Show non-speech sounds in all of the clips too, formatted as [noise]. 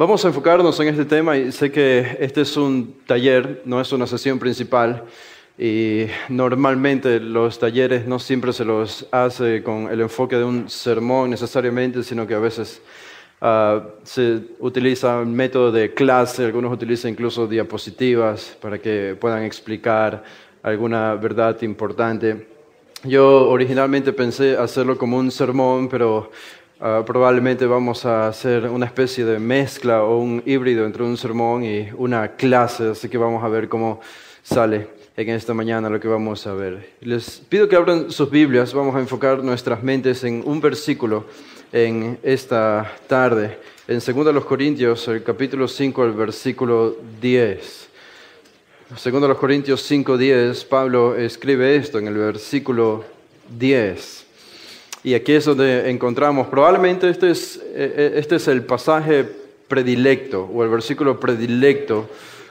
Vamos a enfocarnos en este tema y sé que este es un taller, no es una sesión principal y normalmente los talleres no siempre se los hace con el enfoque de un sermón necesariamente, sino que a veces ah, se utiliza un método de clase, algunos utilizan incluso diapositivas para que puedan explicar alguna verdad importante. Yo originalmente pensé hacerlo como un sermón, pero Ah, probablemente vamos a hacer una especie de mezcla o un híbrido entre un sermón y una clase, así que vamos a ver cómo sale en esta mañana lo que vamos a ver. Les pido que abran sus Biblias, vamos a enfocar nuestras mentes en un versículo en esta tarde, en 2 Corintios, el capítulo 5, el versículo 10. 2 los Corintios 10. Pablo escribe esto en el versículo 10. Y aquí es donde encontramos, probablemente este es, eh, eh, este es el pasaje predilecto o el versículo predilecto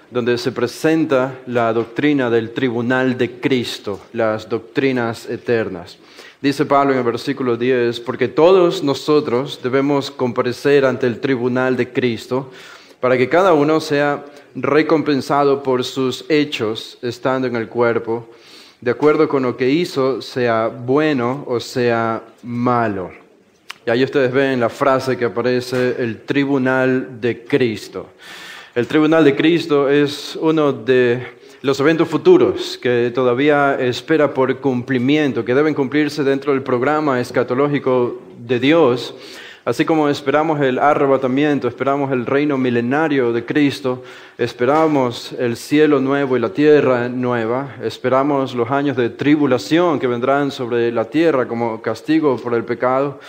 donde se presenta la doctrina del tribunal de Cristo, las doctrinas eternas. Dice Pablo en el versículo 10, porque todos nosotros debemos comparecer ante el tribunal de Cristo para que cada uno sea recompensado por sus hechos estando en el cuerpo de acuerdo con lo que hizo, sea bueno o sea malo. Y ahí ustedes ven la frase que aparece, el tribunal de Cristo. El tribunal de Cristo es uno de los eventos futuros que todavía espera por cumplimiento, que deben cumplirse dentro del programa escatológico de Dios Así como esperamos el arrebatamiento, esperamos el reino milenario de Cristo, esperamos el cielo nuevo y la tierra nueva, esperamos los años de tribulación que vendrán sobre la tierra como castigo por el pecado,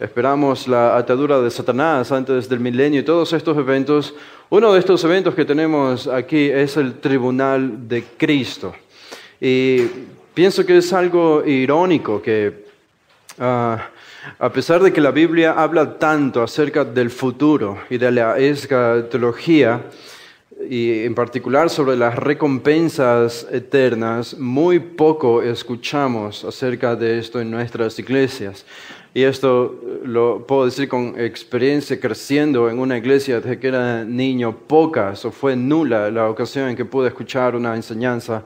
esperamos la atadura de Satanás antes del milenio y todos estos eventos. Uno de estos eventos que tenemos aquí es el tribunal de Cristo. Y pienso que es algo irónico que... Ah, a pesar de que la Biblia habla tanto acerca del futuro y de la escatología, y en particular sobre las recompensas eternas, muy poco escuchamos acerca de esto en nuestras iglesias. Y esto eh, lo puedo decir con experiencia creciendo en una iglesia desde que era niño, pocas o fue nula la ocasión en que pude escuchar una enseñanza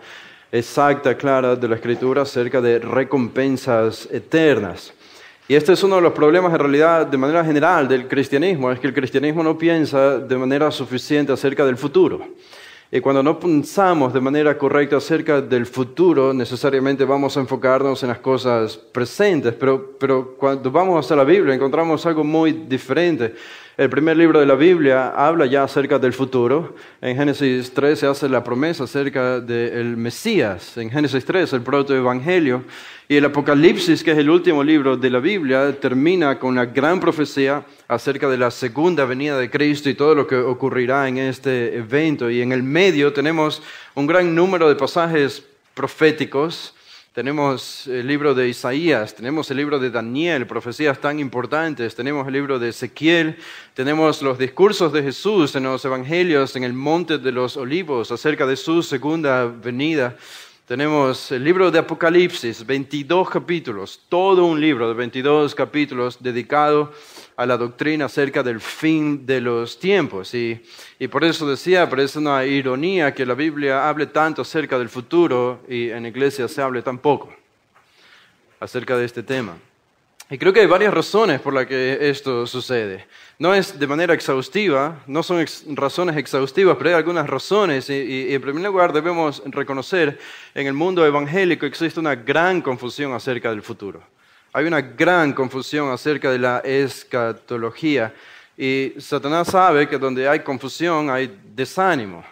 exacta, clara de la escritura acerca de recompensas eternas. Y este es uno de los problemas en realidad de manera general del cristianismo, es que el cristianismo no piensa de manera suficiente acerca del futuro. Y cuando no pensamos de manera correcta acerca del futuro, necesariamente vamos a enfocarnos en las cosas presentes, pero, pero cuando vamos a la Biblia encontramos algo muy diferente. El primer libro de la Biblia habla ya acerca del futuro. En Génesis 3 se hace la promesa acerca del Mesías. En Génesis 3, el protoevangelio. Y el Apocalipsis, que es el último libro de la Biblia, termina con una gran profecía acerca de la segunda venida de Cristo y todo lo que ocurrirá en este evento. Y en el medio tenemos un gran número de pasajes proféticos tenemos el libro de Isaías, tenemos el libro de Daniel, profecías tan importantes, tenemos el libro de Ezequiel, tenemos los discursos de Jesús en los Evangelios, en el Monte de los Olivos, acerca de su segunda venida. Tenemos el libro de Apocalipsis, 22 capítulos, todo un libro de 22 capítulos dedicado a la doctrina acerca del fin de los tiempos. Y, y por eso decía, es una ironía que la Biblia hable tanto acerca del futuro y en iglesia se hable tan poco acerca de este tema. Y creo que hay varias razones por las que esto sucede. No es de manera exhaustiva, no son razones exhaustivas, pero hay algunas razones. Y, y, en primer lugar debemos reconocer, en el mundo evangélico existe una gran confusión acerca del futuro hay una gran confusión acerca de la escatología. Y Satanás sabe que donde hay confusión hay desánimo.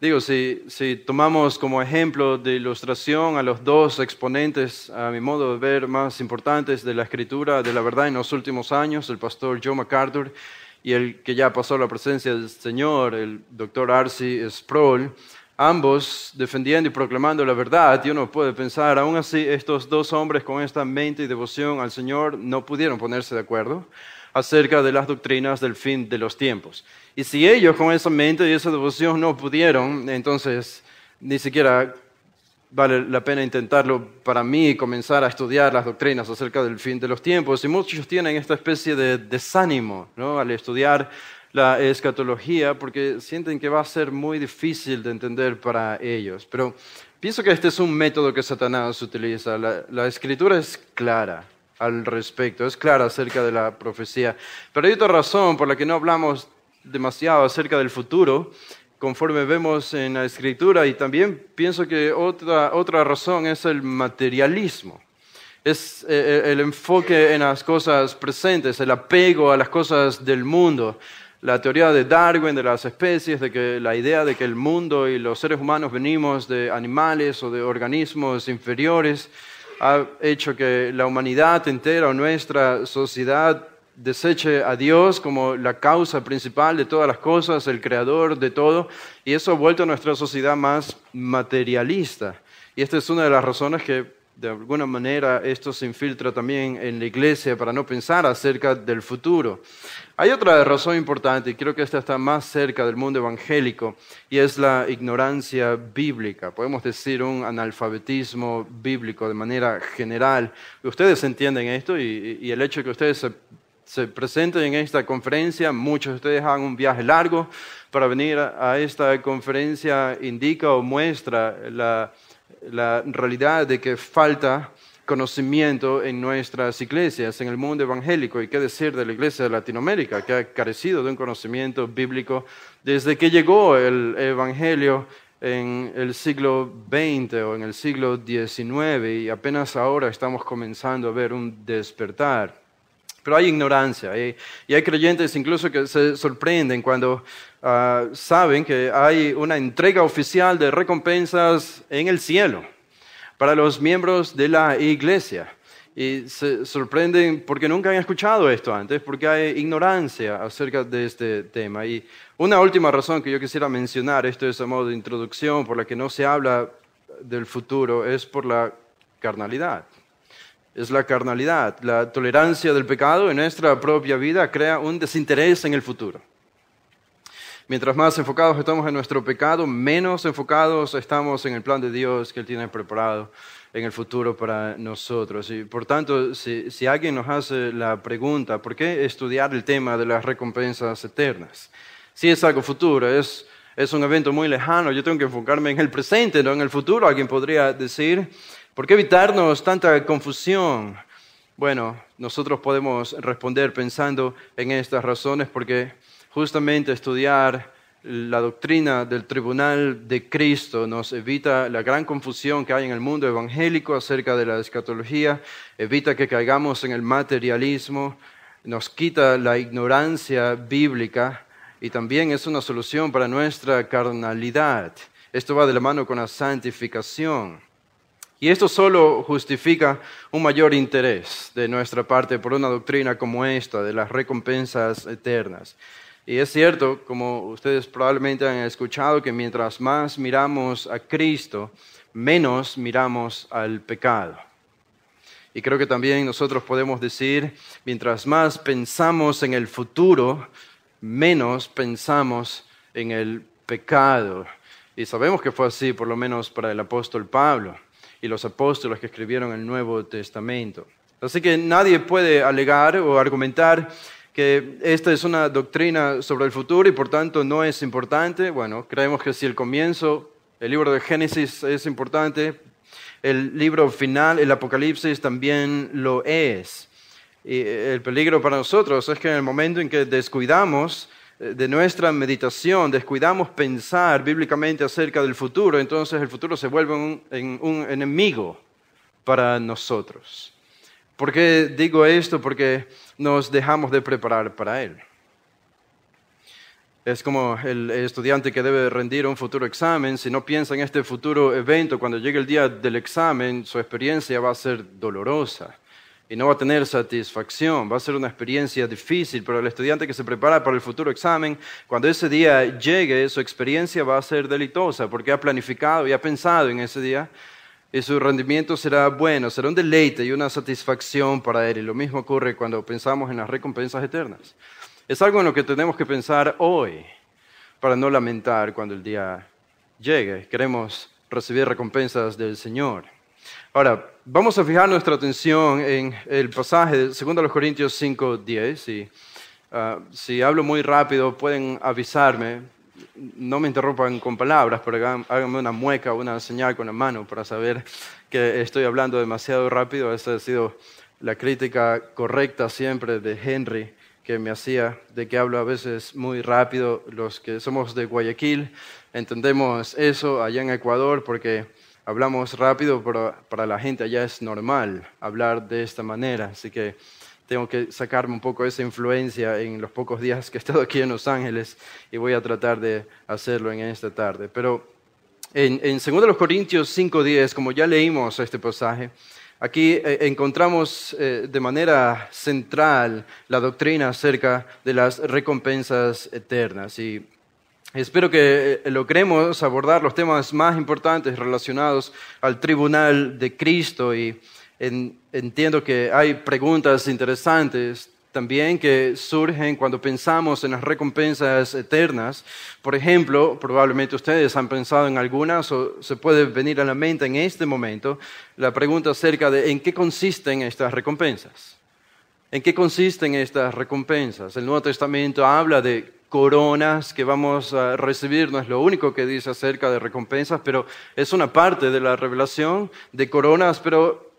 Digo, si, tomamos como ejemplo de ilustración a los dos exponentes, a mi modo de ver, más importantes de la escritura, de la verdad en los últimos años, el pastor Joe MacArthur y el que ya pasó la presencia del Señor, el doctor Arcy Sproul, ambos defendiendo y proclamando la verdad, y uno puede pensar, aún así, estos dos hombres con esta mente y devoción al Señor no pudieron ponerse de acuerdo acerca de las doctrinas del fin de los tiempos. Y si ellos con esa mente y esa devoción no pudieron, entonces ni siquiera vale la pena intentarlo para mí, comenzar a estudiar las doctrinas acerca del fin de los tiempos. Y muchos tienen esta especie de desánimo ¿no? al estudiar la escatología porque sienten que va a ser muy difícil de entender para ellos. Pero pienso que este es un método que Satanás utiliza. La, la escritura es clara al respecto, es clara acerca de la profecía. Pero hay otra razón por la que no hablamos demasiado acerca del futuro, conforme vemos en la escritura, y también pienso que otra, otra razón es el materialismo. Es eh, eh, el enfoque en las cosas presentes, el apego a las cosas del mundo la teoría de Darwin de las especies, de que la idea de que el mundo y los seres humanos venimos de animales o de organismos inferiores, ha hecho que la humanidad entera o nuestra sociedad deseche a Dios como la causa principal de todas las cosas, el creador de todo, y eso ha vuelto a nuestra sociedad más materialista. Y esta es una de las razones que de alguna manera esto se infiltra también en la iglesia para no pensar acerca del futuro. Hay otra razón importante, y creo que esta está más cerca del mundo evangélico, y es la ignorancia bíblica. Podemos decir un analfabetismo bíblico de manera general. Ustedes entienden esto y, el hecho de que ustedes se, presenten en esta conferencia, muchos de ustedes hagan un viaje largo para venir a esta conferencia, indica o muestra la la realidad de que falta conocimiento en nuestras iglesias, en el mundo evangélico, y qué decir de la iglesia de Latinoamérica, que ha carecido de un conocimiento bíblico desde que llegó el Evangelio en el siglo XX o en el siglo XIX, y apenas ahora estamos comenzando a ver un despertar. Pero hay ignorancia, y hay creyentes incluso que se sorprenden cuando Ah, saben que hay una entrega oficial de recompensas en el cielo para los miembros de la iglesia. Y se sorprenden porque nunca han escuchado esto antes, porque hay ignorancia acerca de este tema. Y una última razón que yo quisiera mencionar, esto es a modo de introducción, por la que no se habla del futuro, es por la carnalidad. Es la carnalidad. La tolerancia del pecado en nuestra propia vida crea un desinterés en el futuro. Mientras más enfocados estamos en nuestro pecado, menos enfocados estamos en el plan de Dios que Él tiene preparado en el futuro para nosotros. Y por tanto, si, alguien nos hace la pregunta, ¿por qué estudiar el tema de las recompensas eternas? Si es algo futuro, es, es un evento muy lejano, yo tengo que enfocarme en el presente, no en el futuro, alguien podría decir. ¿Por qué evitarnos tanta confusión? Bueno, nosotros podemos responder pensando en estas razones porque justamente estudiar la doctrina del tribunal de Cristo nos evita la gran confusión que hay en el mundo evangélico acerca de la escatología, evita que caigamos en el materialismo, nos quita la ignorancia bíblica y también es una solución para nuestra carnalidad. Esto va de la mano con la santificación. Y esto solo justifica un mayor interés de nuestra parte por una doctrina como esta, de las recompensas eternas. Y es cierto, como ustedes probablemente han escuchado, que mientras más miramos a Cristo, menos miramos al pecado. Y creo que también nosotros podemos decir, mientras más pensamos en el futuro, menos pensamos en el pecado. Y sabemos que fue así, por lo menos para el apóstol Pablo y los apóstoles que escribieron el Nuevo Testamento. Así que nadie puede alegar o argumentar que esta es una doctrina sobre el futuro y por tanto no es importante. Bueno, creemos que si el comienzo, el libro de Génesis es importante, el libro final, el Apocalipsis, también lo es. Y eh, el peligro para nosotros es que en el momento en que descuidamos eh, de nuestra meditación, descuidamos pensar bíblicamente acerca del futuro, entonces el futuro se vuelve un, enemigo para nosotros. ¿Por qué digo esto? Porque nos dejamos de preparar para Él. Es como el estudiante que debe rendir un futuro examen. Si no piensa en este futuro evento, cuando llegue el día del examen, su experiencia va a ser dolorosa y no va a tener satisfacción. Va a ser una experiencia difícil, pero el estudiante que se prepara para el futuro examen, cuando ese día llegue, su experiencia va a ser delitosa porque ha planificado y ha pensado en ese día y su rendimiento será bueno, será un deleite y una satisfacción para él. Y lo mismo ocurre cuando pensamos en las recompensas eternas. Es algo en lo que tenemos que pensar hoy para no lamentar cuando el día llegue. Queremos recibir recompensas del Señor. Ahora, vamos a fijar nuestra atención en el pasaje de 2 Corintios 5, 10. Y, ah, si hablo muy rápido, pueden avisarme no me interrumpan con palabras, pero háganme una mueca una señal con la mano para saber que estoy hablando demasiado rápido. Esa ha sido la crítica correcta siempre de Henry que me hacía, de que hablo a veces muy rápido. Los que somos de Guayaquil entendemos eso allá en Ecuador porque hablamos rápido, pero para la gente allá es normal hablar de esta manera. Así que tengo que sacarme un poco esa influencia en los pocos días que he estado aquí en Los Ángeles y voy a tratar de hacerlo en esta tarde. Pero en, en 2 Corintios 5.10, como ya leímos este pasaje, Aquí eh, encontramos eh, de manera central la doctrina acerca de las recompensas eternas y espero que eh, logremos abordar los temas más importantes relacionados al tribunal de Cristo y en entiendo que hay preguntas interesantes también que surgen cuando pensamos en las recompensas eternas. Por ejemplo, probablemente ustedes han pensado en algunas o se puede venir a la mente en este momento la pregunta acerca de en qué consisten estas recompensas. ¿En qué consisten estas recompensas? El Nuevo Testamento habla de coronas que vamos a recibir, no es lo único que dice acerca de recompensas, pero es una parte de la revelación de coronas, pero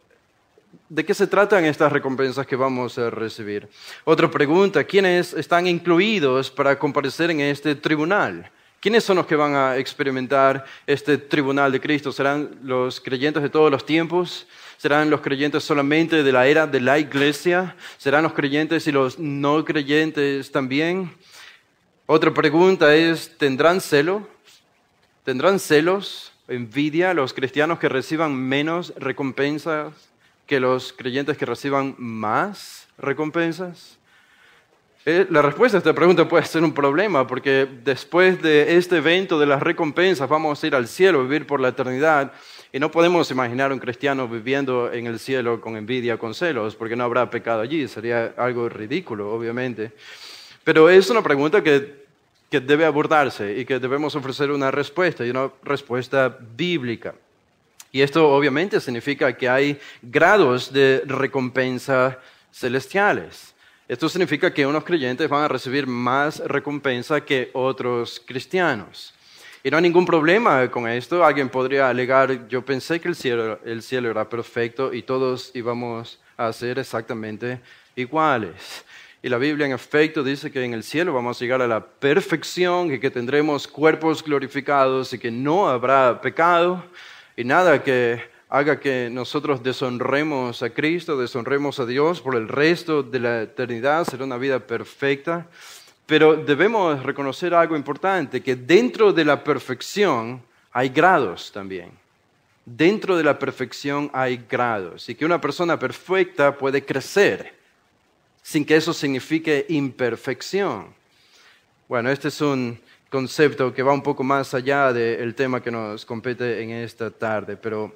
¿De qué se tratan estas recompensas que vamos a recibir? Otra pregunta, ¿quiénes están incluidos para comparecer en este tribunal? ¿Quiénes son los que van a experimentar este tribunal de Cristo? ¿Serán los creyentes de todos los tiempos? ¿Serán los creyentes solamente de la era de la iglesia? ¿Serán los creyentes y los no creyentes también? Otra pregunta es, ¿tendrán celo? ¿Tendrán celos, envidia los cristianos que reciban menos recompensas que los creyentes que reciban más recompensas? Eh, la respuesta a esta pregunta puede ser un problema, porque después de este evento de las recompensas vamos a ir al cielo, vivir por la eternidad, y no podemos imaginar a un cristiano viviendo en el cielo con envidia, con celos, porque no habrá pecado allí, sería algo ridículo, obviamente. Pero es una pregunta que debe abordarse y que debemos ofrecer una respuesta y una respuesta bíblica. Y esto obviamente significa que hay grados de recompensa celestiales. Esto significa que unos creyentes van a recibir más recompensa que otros cristianos. Y no hay ningún problema con esto. Alguien podría alegar, yo pensé que el cielo, era perfecto y todos íbamos a ser exactamente iguales. Y la Biblia en efecto dice que en el cielo vamos a llegar a la perfección y que tendremos cuerpos glorificados y que no habrá pecado y nada que haga que nosotros deshonremos a Cristo, deshonremos a Dios por el resto de la eternidad, será una vida perfecta. Pero debemos reconocer algo importante, que dentro de la perfección hay grados también. Dentro de la perfección hay grados y que una persona perfecta puede crecer sin que eso signifique imperfección. Bueno, este es un concepto que va un poco más allá del tema que nos compete en esta tarde, pero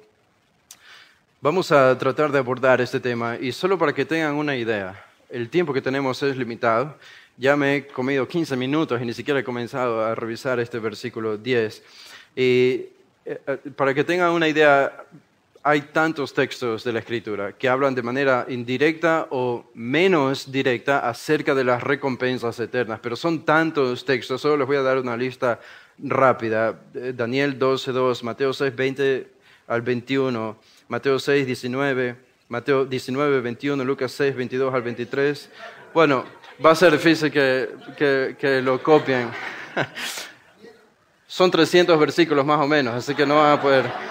vamos a tratar de abordar este tema y solo para que tengan una idea, el tiempo que tenemos es limitado, ya me he comido 15 minutos y ni siquiera he comenzado a revisar este versículo 10. Y eh, eh, para que tengan una idea, hay tantos textos de la Escritura que hablan de manera indirecta o menos directa acerca de las recompensas eternas, pero son tantos textos, solo les voy a dar una lista rápida. Eh, Daniel 12, 2. Mateo 6, 20 al 21, Mateo 6, 19, Mateo 19, 21, Lucas 6, 22 al 23. Bueno, va a ser difícil que lo copien. [laughs] Son 300 versículos más o menos, así que no van a poder...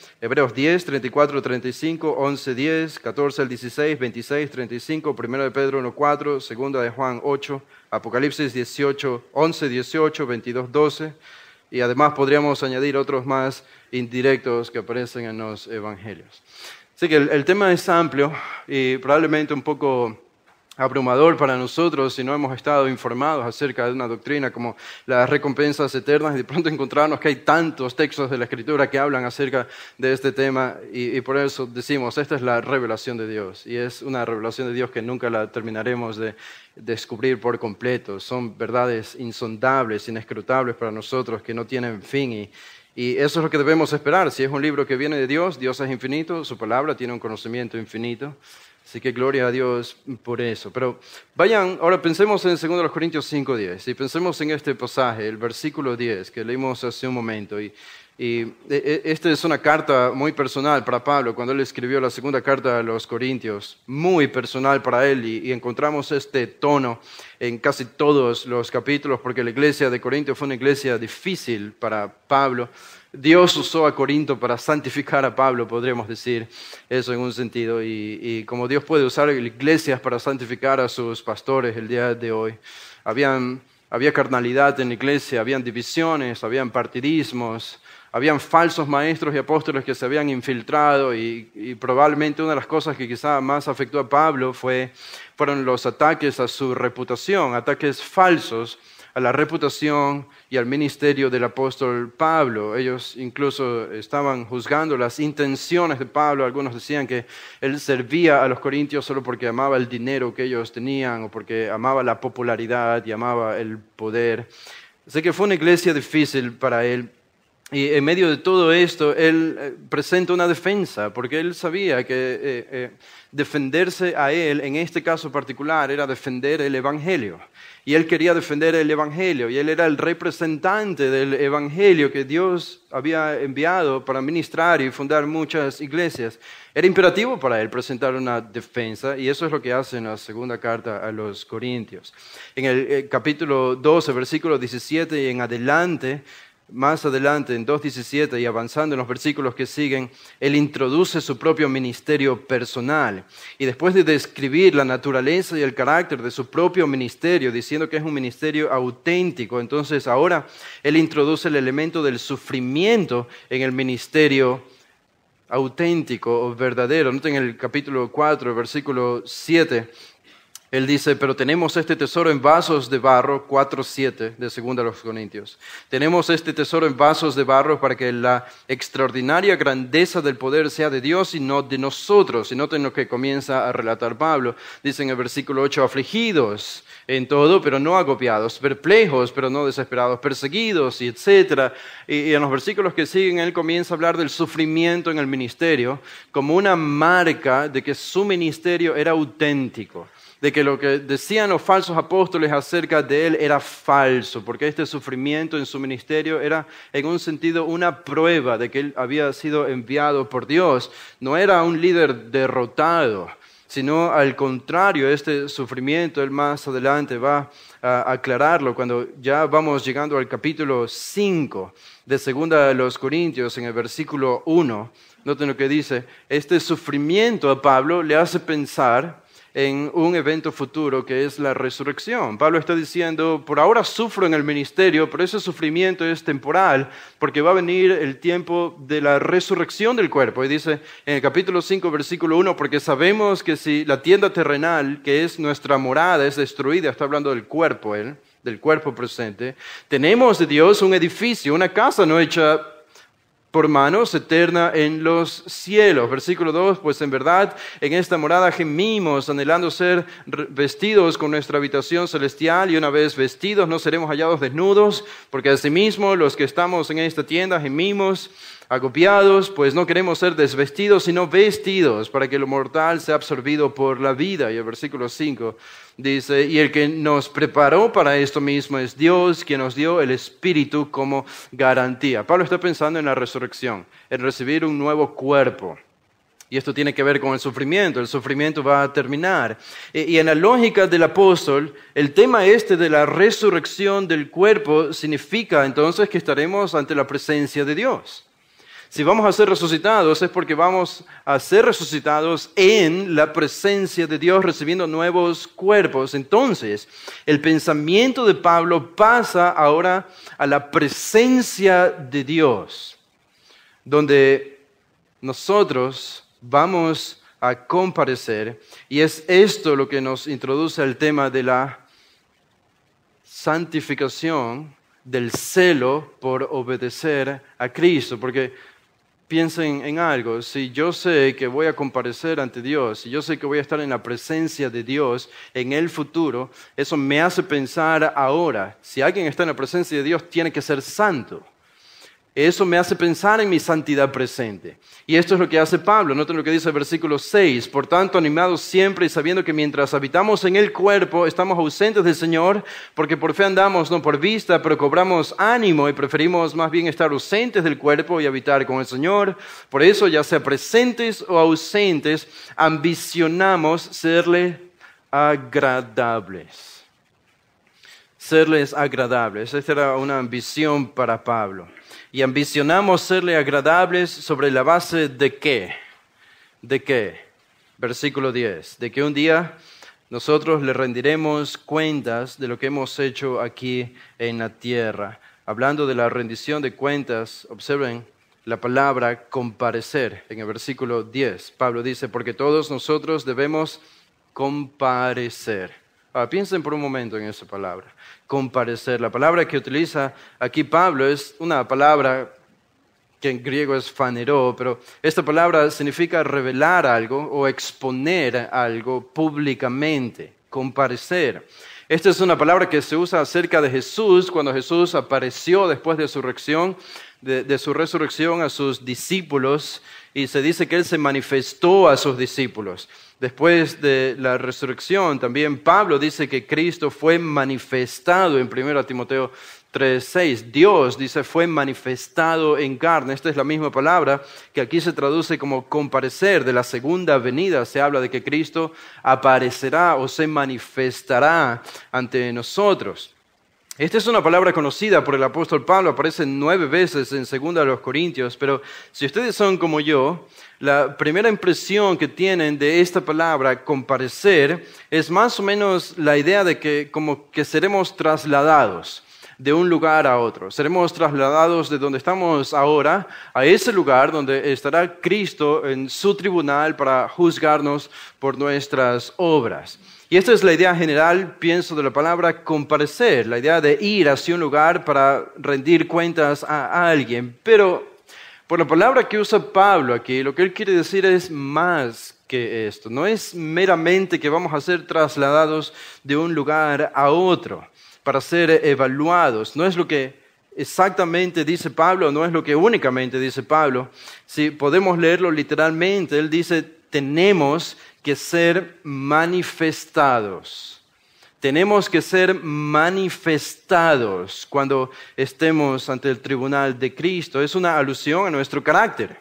Hebreos 10, 34, 35, 11, 10, 14 16, 26, 35, 1 de Pedro 1, 4, 2 de Juan 8, Apocalipsis 18, 11, 18, 22, 12, y además podríamos añadir otros más indirectos que aparecen en los evangelios. Así que el tema es amplio y probablemente un poco abrumador para nosotros si no hemos estado informados acerca de una doctrina como las recompensas eternas y de pronto encontrarnos que hay tantos textos de la Escritura que hablan acerca de este tema y, por eso decimos, esta es la revelación de Dios y es una revelación de Dios que nunca la terminaremos de descubrir por completo. Son verdades insondables, inescrutables para nosotros que no tienen fin y eso es lo que debemos esperar. Si es un libro que viene de Dios, Dios es infinito, su palabra tiene un conocimiento infinito. Así que gloria a Dios por eso. Pero vayan, ahora pensemos en 2 Corintios 5.10 y pensemos en este pasaje, el versículo 10 que leímos hace un momento. Y, e, e, esta es una carta muy personal para Pablo cuando él escribió la segunda carta a los Corintios, muy personal para él y, y encontramos este tono en casi todos los capítulos porque la iglesia de Corintios fue una iglesia difícil para Pablo. Dios usó a Corinto para santificar a Pablo, podríamos decir eso en un sentido. Y, como Dios puede usar iglesias para santificar a sus pastores el día de hoy. había carnalidad en la iglesia, habían divisiones, habían partidismos, habían falsos maestros y apóstoles que se habían infiltrado y, probablemente una de las cosas que quizá más afectó a Pablo fueron los ataques a su reputación, ataques falsos a la reputación y al ministerio del apóstol Pablo. Ellos incluso estaban juzgando las intenciones de Pablo. Algunos decían que él servía a los corintios solo porque amaba el dinero que ellos tenían o porque amaba la popularidad y amaba el poder. Sé que fue una iglesia difícil para él, y en medio de todo esto, él eh, presenta una defensa, porque él sabía que eh, eh, defenderse a él, en este caso particular, era defender el Evangelio. Y él quería defender el Evangelio, y él era el representante del Evangelio que Dios había enviado para ministrar y fundar muchas iglesias. Era imperativo para él presentar una defensa, y eso es lo que hace en la segunda carta a los Corintios. En el capítulo 12, versículo 17 y en adelante, más adelante en 2.17 y avanzando en los versículos que siguen, él introduce su propio ministerio personal. Y después de describir la naturaleza y el carácter de su propio ministerio, diciendo que es un ministerio auténtico, entonces ahora él introduce el elemento del sufrimiento en el ministerio auténtico o verdadero. Noten el capítulo 4, versículo 7 él dice, pero tenemos este tesoro en vasos de barro, 4.7 de 2 los Corintios. Tenemos este tesoro en vasos de barro para que la extraordinaria grandeza del poder sea de Dios y no de nosotros. Y noten lo que comienza a relatar Pablo. Dice en el versículo 8, afligidos en todo, pero no agobiados, perplejos, pero no desesperados, perseguidos, y etc. Y, en los versículos que siguen, él comienza a hablar del sufrimiento en el ministerio como una marca de que su ministerio era auténtico de que lo que decían los falsos apóstoles acerca de él era falso, porque este sufrimiento en su ministerio era en un sentido una prueba de que él había sido enviado por Dios. No era un líder derrotado, sino al contrario, este sufrimiento, él más adelante va a aclararlo cuando ya vamos llegando al capítulo 5 de Segunda de los Corintios, en el versículo 1. Noten lo que dice, este sufrimiento a Pablo le hace pensar en un evento futuro que es la resurrección. Pablo está diciendo, por ahora sufro en el ministerio, pero ese sufrimiento es temporal, porque va a venir el tiempo de la resurrección del cuerpo. Y dice en el capítulo 5, versículo 1, porque sabemos que si la tienda terrenal, que es nuestra morada, es destruida, está hablando del cuerpo, él, del cuerpo presente, tenemos de Dios un edificio, una casa no hecha por manos eterna en los cielos. Versículo 2, pues en verdad en esta morada gemimos, anhelando ser vestidos con nuestra habitación celestial y una vez vestidos no seremos hallados desnudos, porque asimismo los que estamos en esta tienda gemimos agobiados, pues no queremos ser desvestidos, sino vestidos, para que lo mortal sea absorbido por la vida. Y el versículo 5 dice, y el que nos preparó para esto mismo es Dios, quien nos dio el Espíritu como garantía. Pablo está pensando en la resurrección, en recibir un nuevo cuerpo. Y esto tiene que ver con el sufrimiento. El sufrimiento va a terminar. Y en la lógica del apóstol, el tema este de la resurrección del cuerpo significa entonces que estaremos ante la presencia de Dios. Si vamos a ser resucitados es porque vamos a ser resucitados en la presencia de Dios recibiendo nuevos cuerpos. Entonces, el pensamiento de Pablo pasa ahora a la presencia de Dios, donde nosotros vamos a comparecer y es esto lo que nos introduce al tema de la santificación del celo por obedecer a Cristo, porque piensen en algo. Si yo sé que voy a comparecer ante Dios, si yo sé que voy a estar en la presencia de Dios en el futuro, eso me hace pensar ahora, si alguien está en la presencia de Dios, tiene que ser santo. Eso me hace pensar en mi santidad presente. Y esto es lo que hace Pablo. Noten lo que dice el versículo 6. Por tanto, animados siempre y sabiendo que mientras habitamos en el cuerpo, estamos ausentes del Señor, porque por fe andamos, no por vista, pero cobramos ánimo y preferimos más bien estar ausentes del cuerpo y habitar con el Señor. Por eso, ya sea presentes o ausentes, ambicionamos serle agradables. Serles agradables. Esta era una ambición para Pablo y ambicionamos serle agradables sobre la base de qué? ¿De qué? Versículo 10. De que un día nosotros le rendiremos cuentas de lo que hemos hecho aquí en la tierra. Hablando de la rendición de cuentas, observen la palabra comparecer en el versículo 10. Pablo dice, porque todos nosotros debemos comparecer. Ah, piensen por un momento en esa palabra, comparecer. La palabra que utiliza aquí Pablo es una palabra que en griego es faneró, pero esta palabra significa revelar algo o exponer algo públicamente, comparecer. Esta es una palabra que se usa acerca de Jesús cuando Jesús apareció después de su resurrección, de su resurrección a sus discípulos y se dice que él se manifestó a sus discípulos. Después de la resurrección, también Pablo dice que Cristo fue manifestado en 1 Timoteo 3.6. Dios, dice, fue manifestado en carne. Esta es la misma palabra que aquí se traduce como comparecer. De la segunda venida se habla de que Cristo aparecerá o se manifestará ante nosotros. Esta es una palabra conocida por el apóstol Pablo, aparece nueve veces en Segunda de los Corintios, pero si ustedes son como yo, la primera impresión que tienen de esta palabra, comparecer, es más o menos la idea de que como que seremos trasladados de un lugar a otro. Seremos trasladados de donde estamos ahora a ese lugar donde estará Cristo en su tribunal para juzgarnos por nuestras obras. Y esta es la idea general, pienso, de la palabra comparecer, la idea de ir hacia un lugar para rendir cuentas a alguien. Pero por la palabra que usa Pablo aquí, lo que él quiere decir es más que esto. No es meramente que vamos a ser trasladados de un lugar a otro para ser evaluados. No es lo que exactamente dice Pablo, no es lo que únicamente dice Pablo. Si podemos leerlo literalmente, él dice, tenemos que ser manifestados tenemos que ser manifestados cuando estemos ante el tribunal de Cristo. Es una alusión a nuestro carácter.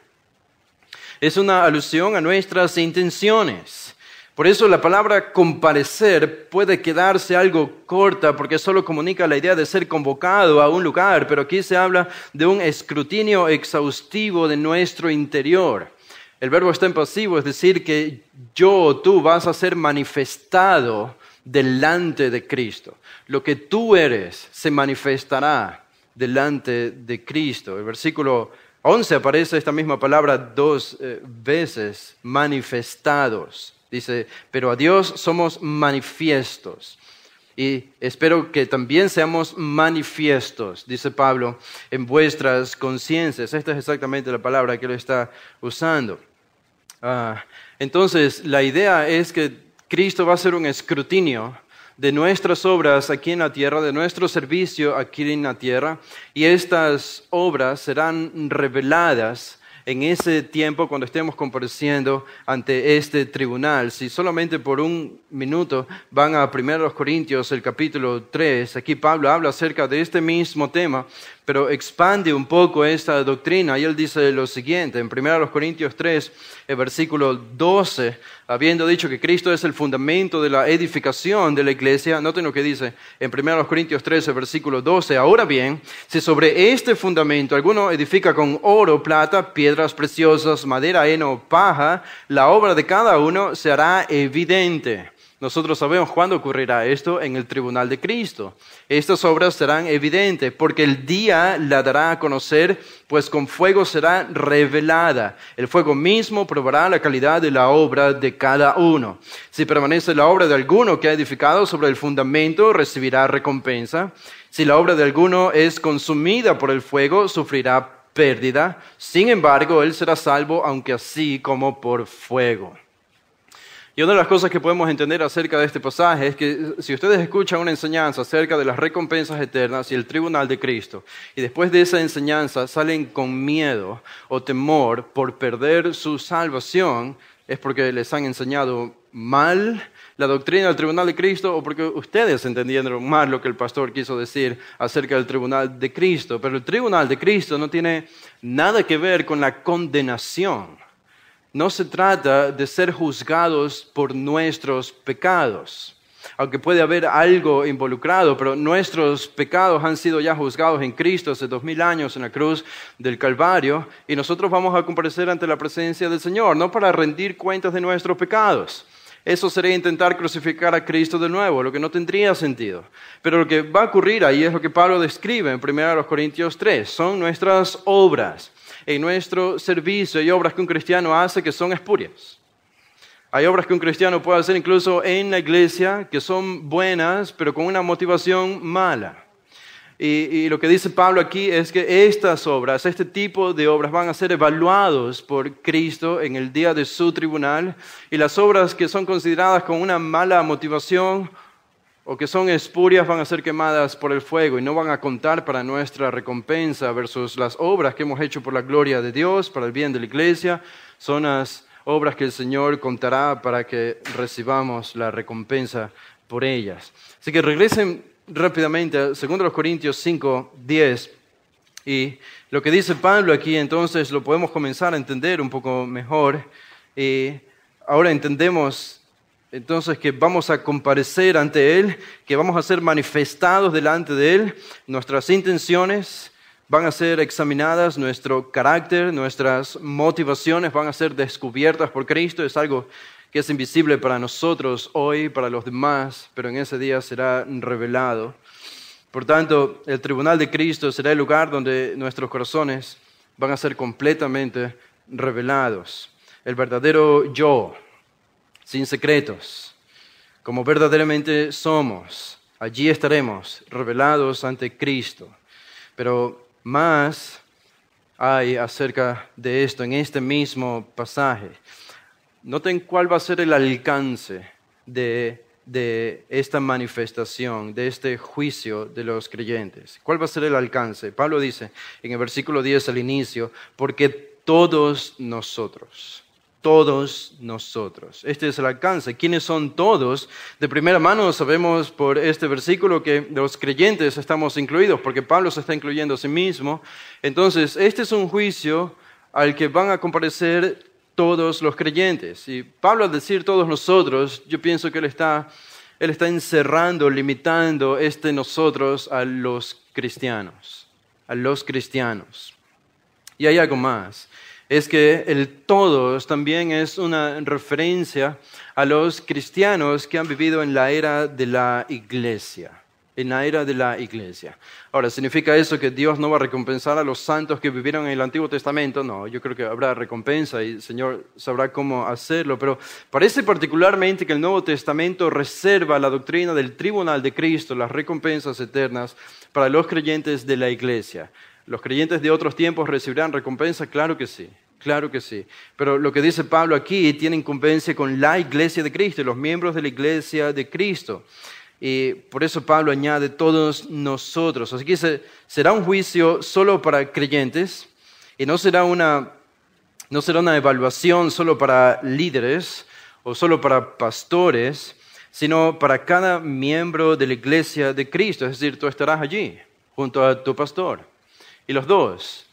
Es una alusión a nuestras intenciones. Por eso la palabra comparecer puede quedarse algo corta porque solo comunica la idea de ser convocado a un lugar, pero aquí se habla de un escrutinio exhaustivo de nuestro interior el verbo está en pasivo, es decir, que yo, o tú vas a ser manifestado delante de Cristo. Lo que tú eres se manifestará delante de Cristo. El versículo 11 aparece esta misma palabra dos eh, veces, manifestados. Dice, pero a Dios somos manifiestos. Y espero que también seamos manifiestos, dice Pablo, en vuestras conciencias. Esta es exactamente la palabra que él está usando. Ah, entonces, la idea es que Cristo va a hacer un escrutinio de nuestras obras aquí en la tierra, de nuestro servicio aquí en la tierra, y estas obras serán reveladas en ese tiempo cuando estemos compareciendo ante este tribunal. Si solamente por un minuto van a 1 Corintios, el capítulo 3, aquí Pablo habla acerca de este mismo tema, pero expande un poco esta doctrina. Y él dice lo siguiente, en 1 Corintios 3, versículo 12, habiendo dicho que Cristo es el fundamento de la edificación de la iglesia, noten lo que dice en 1 Corintios 3, versículo 12, ahora bien, si sobre este fundamento alguno edifica con oro, plata, piedras preciosas, madera, heno, paja, la obra de cada uno se hará evidente nosotros sabemos cuándo ocurrirá esto en el tribunal de Cristo. Estas obras serán evidentes porque el día la dará a conocer, pues con fuego será revelada. El fuego mismo probará la calidad de la obra de cada uno. Si permanece la obra de alguno que ha edificado sobre el fundamento, recibirá recompensa. Si la obra de alguno es consumida por el fuego, sufrirá pérdida. Sin embargo, él será salvo, aunque así como por fuego. Y una de las cosas que podemos entender acerca de este pasaje es que si ustedes escuchan una enseñanza acerca de las recompensas eternas y el tribunal de Cristo, y después de esa enseñanza salen con miedo o temor por perder su salvación, es porque les han enseñado mal la doctrina del tribunal de Cristo o porque ustedes entendieron mal lo que el pastor quiso decir acerca del tribunal de Cristo. Pero el tribunal de Cristo no tiene nada que ver con la condenación no se trata de ser juzgados por nuestros pecados, aunque puede haber algo involucrado, pero nuestros pecados han sido ya juzgados en Cristo hace dos mil años en la cruz del Calvario y nosotros vamos a comparecer ante la presencia del Señor, no para rendir cuentas de nuestros pecados. Eso sería intentar crucificar a Cristo de nuevo, lo que no tendría sentido. Pero lo que va a ocurrir ahí es lo que Pablo describe en 1 Corintios 3, son nuestras obras en nuestro servicio. Hay obras que un cristiano hace que son espurias. Hay obras que un cristiano puede hacer incluso en la iglesia que son buenas, pero con una motivación mala. Y, y, lo que dice Pablo aquí es que estas obras, este tipo de obras van a ser evaluados por Cristo en el día de su tribunal. Y las obras que son consideradas con una mala motivación o que son espurias van a ser quemadas por el fuego y no van a contar para nuestra recompensa versus las obras que hemos hecho por la gloria de Dios, para el bien de la iglesia, son las obras que el Señor contará para que recibamos la recompensa por ellas. Así que regresen rápidamente a 2 Corintios 5, 10. Y lo que dice Pablo aquí, entonces lo podemos comenzar a entender un poco mejor. Y ahora entendemos entonces que vamos a comparecer ante Él, que vamos a ser manifestados delante de Él, nuestras intenciones van a ser examinadas, nuestro carácter, nuestras motivaciones van a ser descubiertas por Cristo, es algo que es invisible para nosotros hoy, para los demás, pero en ese día será revelado. Por tanto, el tribunal de Cristo será el lugar donde nuestros corazones van a ser completamente revelados. El verdadero yo, sin secretos, como verdaderamente somos. Allí estaremos revelados ante Cristo. Pero más hay acerca de esto en este mismo pasaje. Noten cuál va a ser el alcance de, esta manifestación, de este juicio de los creyentes. ¿Cuál va a ser el alcance? Pablo dice en el versículo 10 al inicio, porque todos nosotros todos nosotros. Este es el alcance. ¿Quiénes son todos? De primera mano sabemos por este versículo que los creyentes estamos incluidos, porque Pablo se está incluyendo a sí mismo. Entonces, este es un juicio al que van a comparecer todos los creyentes. Y Pablo al decir todos nosotros, yo pienso que él está, él está encerrando, limitando este nosotros a los cristianos, a los cristianos. Y hay algo más es que el todos también es una referencia a los cristianos que han vivido en la era de la iglesia en la era de la iglesia. Ahora, ¿significa eso que Dios no va a recompensar a los santos que vivieron en el Antiguo Testamento? No, yo creo que habrá recompensa y el Señor sabrá cómo hacerlo, pero parece particularmente que el Nuevo Testamento reserva la doctrina del tribunal de Cristo, las recompensas eternas, para los creyentes de la iglesia. ¿Los creyentes de otros tiempos recibirán recompensa? Claro que sí. Claro que sí. Pero lo que dice Pablo aquí tiene incumbencia con la iglesia de Cristo, los miembros de la iglesia de Cristo. Y por eso Pablo añade todos nosotros. Así que será un juicio solo para creyentes y no será una, no será una evaluación solo para líderes o solo para pastores, sino para cada miembro de la iglesia de Cristo. Es decir, tú estarás allí junto a tu pastor. Y los dos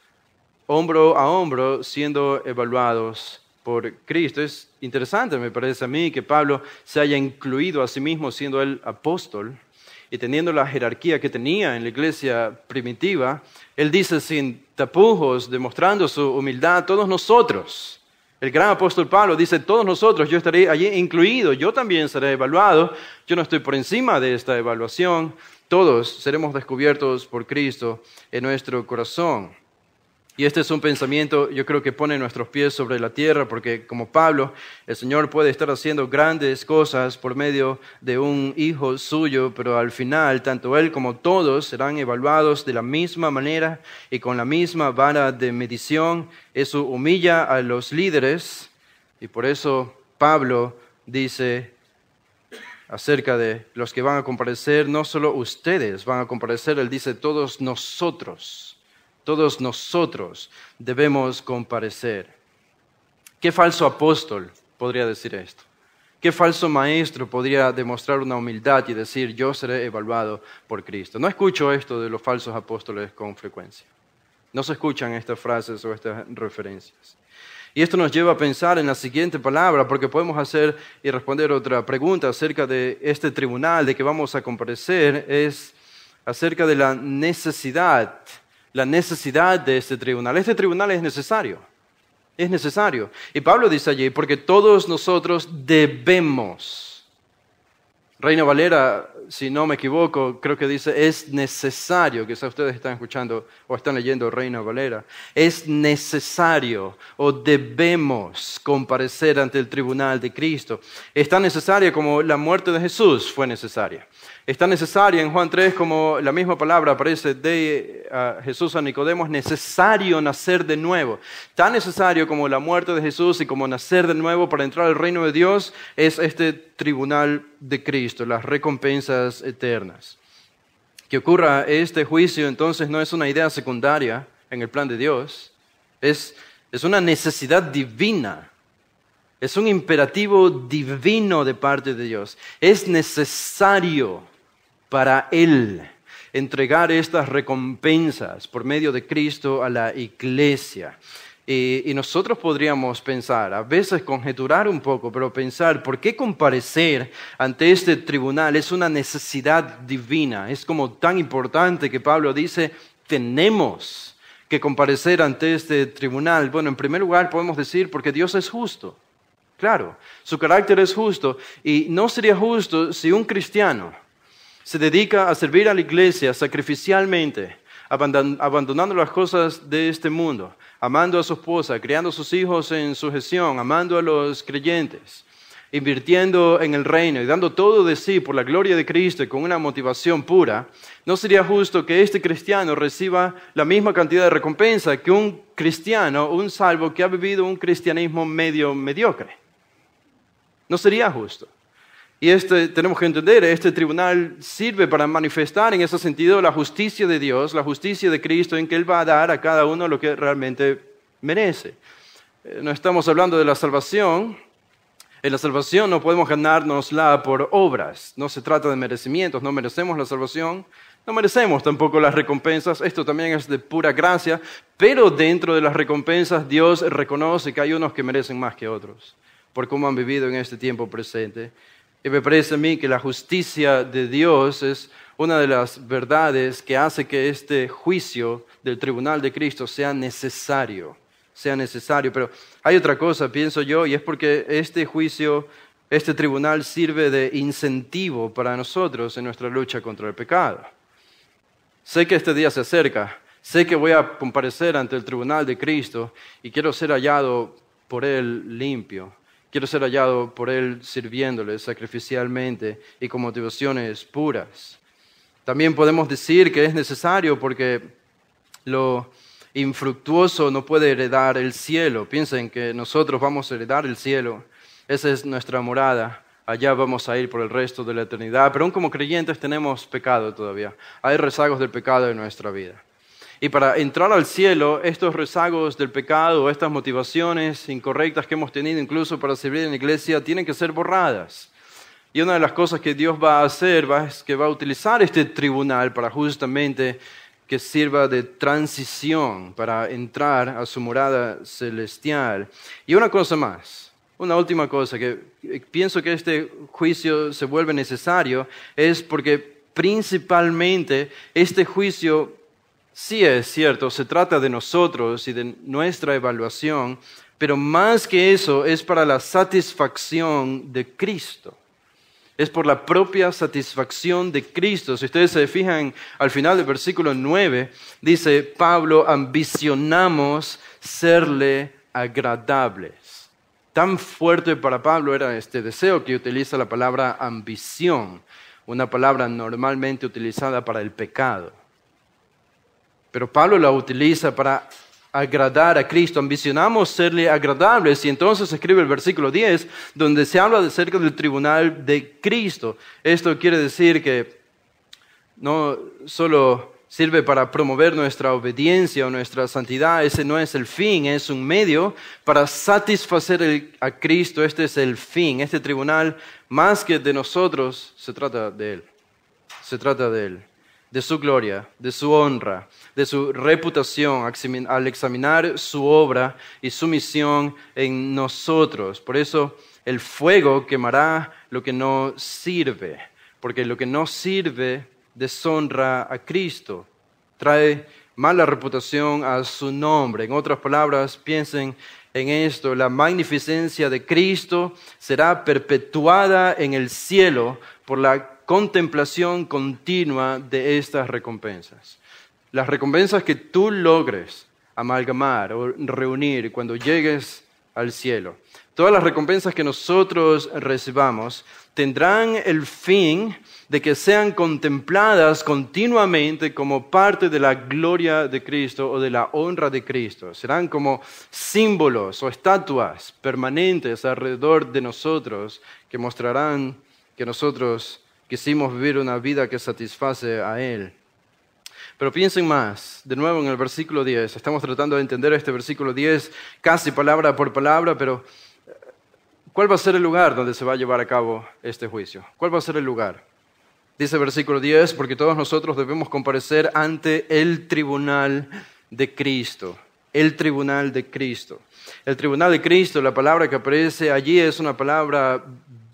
hombro a hombro siendo evaluados por Cristo. Es interesante, me parece a mí, que Pablo se haya incluido a sí mismo siendo el apóstol y teniendo la jerarquía que tenía en la iglesia primitiva, él dice sin tapujos, demostrando su humildad, todos nosotros. El gran apóstol Pablo dice, todos nosotros, yo estaré allí incluido, yo también seré evaluado, yo no estoy por encima de esta evaluación, todos seremos descubiertos por Cristo en nuestro corazón. Y este es un pensamiento, yo creo que pone nuestros pies sobre la tierra, porque como Pablo, el Señor puede estar haciendo grandes cosas por medio de un hijo suyo, pero al final tanto él como todos serán evaluados de la misma manera y con la misma vara de medición. Eso humilla a los líderes y por eso Pablo dice acerca de los que van a comparecer, no solo ustedes van a comparecer, él dice todos nosotros todos nosotros debemos comparecer. ¿Qué falso apóstol podría decir esto? ¿Qué falso maestro podría demostrar una humildad y decir yo seré evaluado por Cristo? No escucho esto de los falsos apóstoles con frecuencia. No se escuchan estas frases o estas referencias. Y esto nos lleva a pensar en la siguiente palabra, porque podemos hacer y responder otra pregunta acerca de este tribunal de que vamos a comparecer, es acerca de la necesidad la necesidad de este tribunal. Este tribunal es necesario. Es necesario. Y Pablo dice allí, porque todos nosotros debemos. Reina Valera, si no me equivoco, creo que dice, es necesario, quizás ustedes están escuchando o están leyendo Reina Valera, es necesario o debemos comparecer ante el tribunal de Cristo. Es tan necesaria como la muerte de Jesús fue necesaria. Está tan necesaria en Juan 3 como la misma palabra aparece de eh, Jesús a Nicodemo, es necesario nacer de nuevo. Tan necesario como la muerte de Jesús y como nacer de nuevo para entrar al reino de Dios es este tribunal de Cristo, las recompensas eternas. Que ocurra este juicio entonces no es una idea secundaria en el plan de Dios, es, es una necesidad divina es un imperativo divino de parte de Dios. Es necesario para Él, entregar estas recompensas por medio de Cristo a la iglesia. Y, nosotros podríamos pensar, a veces conjeturar un poco, pero pensar, ¿por qué comparecer ante este tribunal es una necesidad divina? Es como tan importante que Pablo dice, tenemos que comparecer ante este tribunal. Bueno, en primer lugar podemos decir, porque Dios es justo. Claro, su carácter es justo. Y no sería justo si un cristiano se dedica a servir a la iglesia sacrificialmente, abandonando las cosas de este mundo, amando a su esposa, criando a sus hijos en sujeción, amando a los creyentes, invirtiendo en el reino y dando todo de sí por la gloria de Cristo y con una motivación pura, no sería justo que este cristiano reciba la misma cantidad de recompensa que un cristiano, un salvo que ha vivido un cristianismo medio mediocre. No sería justo. Y este, tenemos que entender, este tribunal sirve para manifestar en ese sentido la justicia de Dios, la justicia de Cristo, en que Él va a dar a cada uno lo que realmente merece. Eh, no estamos hablando de la salvación. En la salvación no podemos ganárnosla por obras. No se trata de merecimientos. No merecemos la salvación. No merecemos tampoco las recompensas, esto también es de pura gracia, pero dentro de las recompensas Dios reconoce que hay unos que merecen más que otros por cómo han vivido en este tiempo presente. Y me parece a mí que la justicia de Dios es una de las verdades que hace que este juicio del tribunal de Cristo sea necesario, sea necesario. Pero hay otra cosa, pienso yo, y es porque este juicio, este tribunal sirve de incentivo para nosotros en nuestra lucha contra el pecado. Sé que este día se acerca, sé que voy a comparecer ante el tribunal de Cristo y quiero ser hallado por Él limpio, Quiero ser hallado por Él sirviéndole sacrificialmente y con motivaciones puras. También podemos decir que es necesario porque lo infructuoso no puede heredar el cielo. Piensen que nosotros vamos a heredar el cielo. Esa es nuestra morada. Allá vamos a ir por el resto de la eternidad. Pero aún como creyentes tenemos pecado todavía. Hay rezagos del pecado en nuestra vida. Y para entrar al cielo, estos rezagos del pecado, estas motivaciones incorrectas que hemos tenido incluso para servir en la iglesia, tienen que ser borradas. Y una de las cosas que Dios va a hacer va, es que va a utilizar este tribunal para justamente que sirva de transición para entrar a su morada celestial. Y una cosa más, una última cosa que eh, pienso que este juicio se vuelve necesario es porque principalmente este juicio Sí es cierto, se trata de nosotros y de nuestra evaluación, pero más que eso es para la satisfacción de Cristo. Es por la propia satisfacción de Cristo. Si ustedes se fijan al final del versículo 9, dice Pablo, ambicionamos serle agradables. Tan fuerte para Pablo era este deseo que utiliza la palabra ambición, una palabra normalmente utilizada para el pecado. Pero Pablo la utiliza para agradar a Cristo, ambicionamos serle agradables y entonces escribe el versículo 10 donde se habla acerca del tribunal de Cristo. Esto quiere decir que no solo sirve para promover nuestra obediencia o nuestra santidad, ese no es el fin, es un medio para satisfacer a Cristo, este es el fin, este tribunal, más que de nosotros, se trata de Él, se trata de Él de su gloria, de su honra, de su reputación al examinar su obra y su misión en nosotros. Por eso el fuego quemará lo que no sirve, porque lo que no sirve deshonra a Cristo, trae mala reputación a su nombre. En otras palabras, piensen en esto, la magnificencia de Cristo será perpetuada en el cielo por la contemplación continua de estas recompensas. Las recompensas que tú logres amalgamar o reunir cuando llegues al cielo. Todas las recompensas que nosotros recibamos tendrán el fin de que sean contempladas continuamente como parte de la gloria de Cristo o de la honra de Cristo. Serán como símbolos o estatuas permanentes alrededor de nosotros que mostrarán que nosotros Quisimos vivir una vida que satisface a Él. Pero piensen más, de nuevo en el versículo 10. Estamos tratando de entender este versículo 10 casi palabra por palabra, pero eh, ¿cuál va a ser el lugar donde se va a llevar a cabo este juicio? ¿Cuál va a ser el lugar? Dice el versículo 10, porque todos nosotros debemos comparecer ante el tribunal de Cristo. El tribunal de Cristo. El tribunal de Cristo, la palabra que aparece allí es una palabra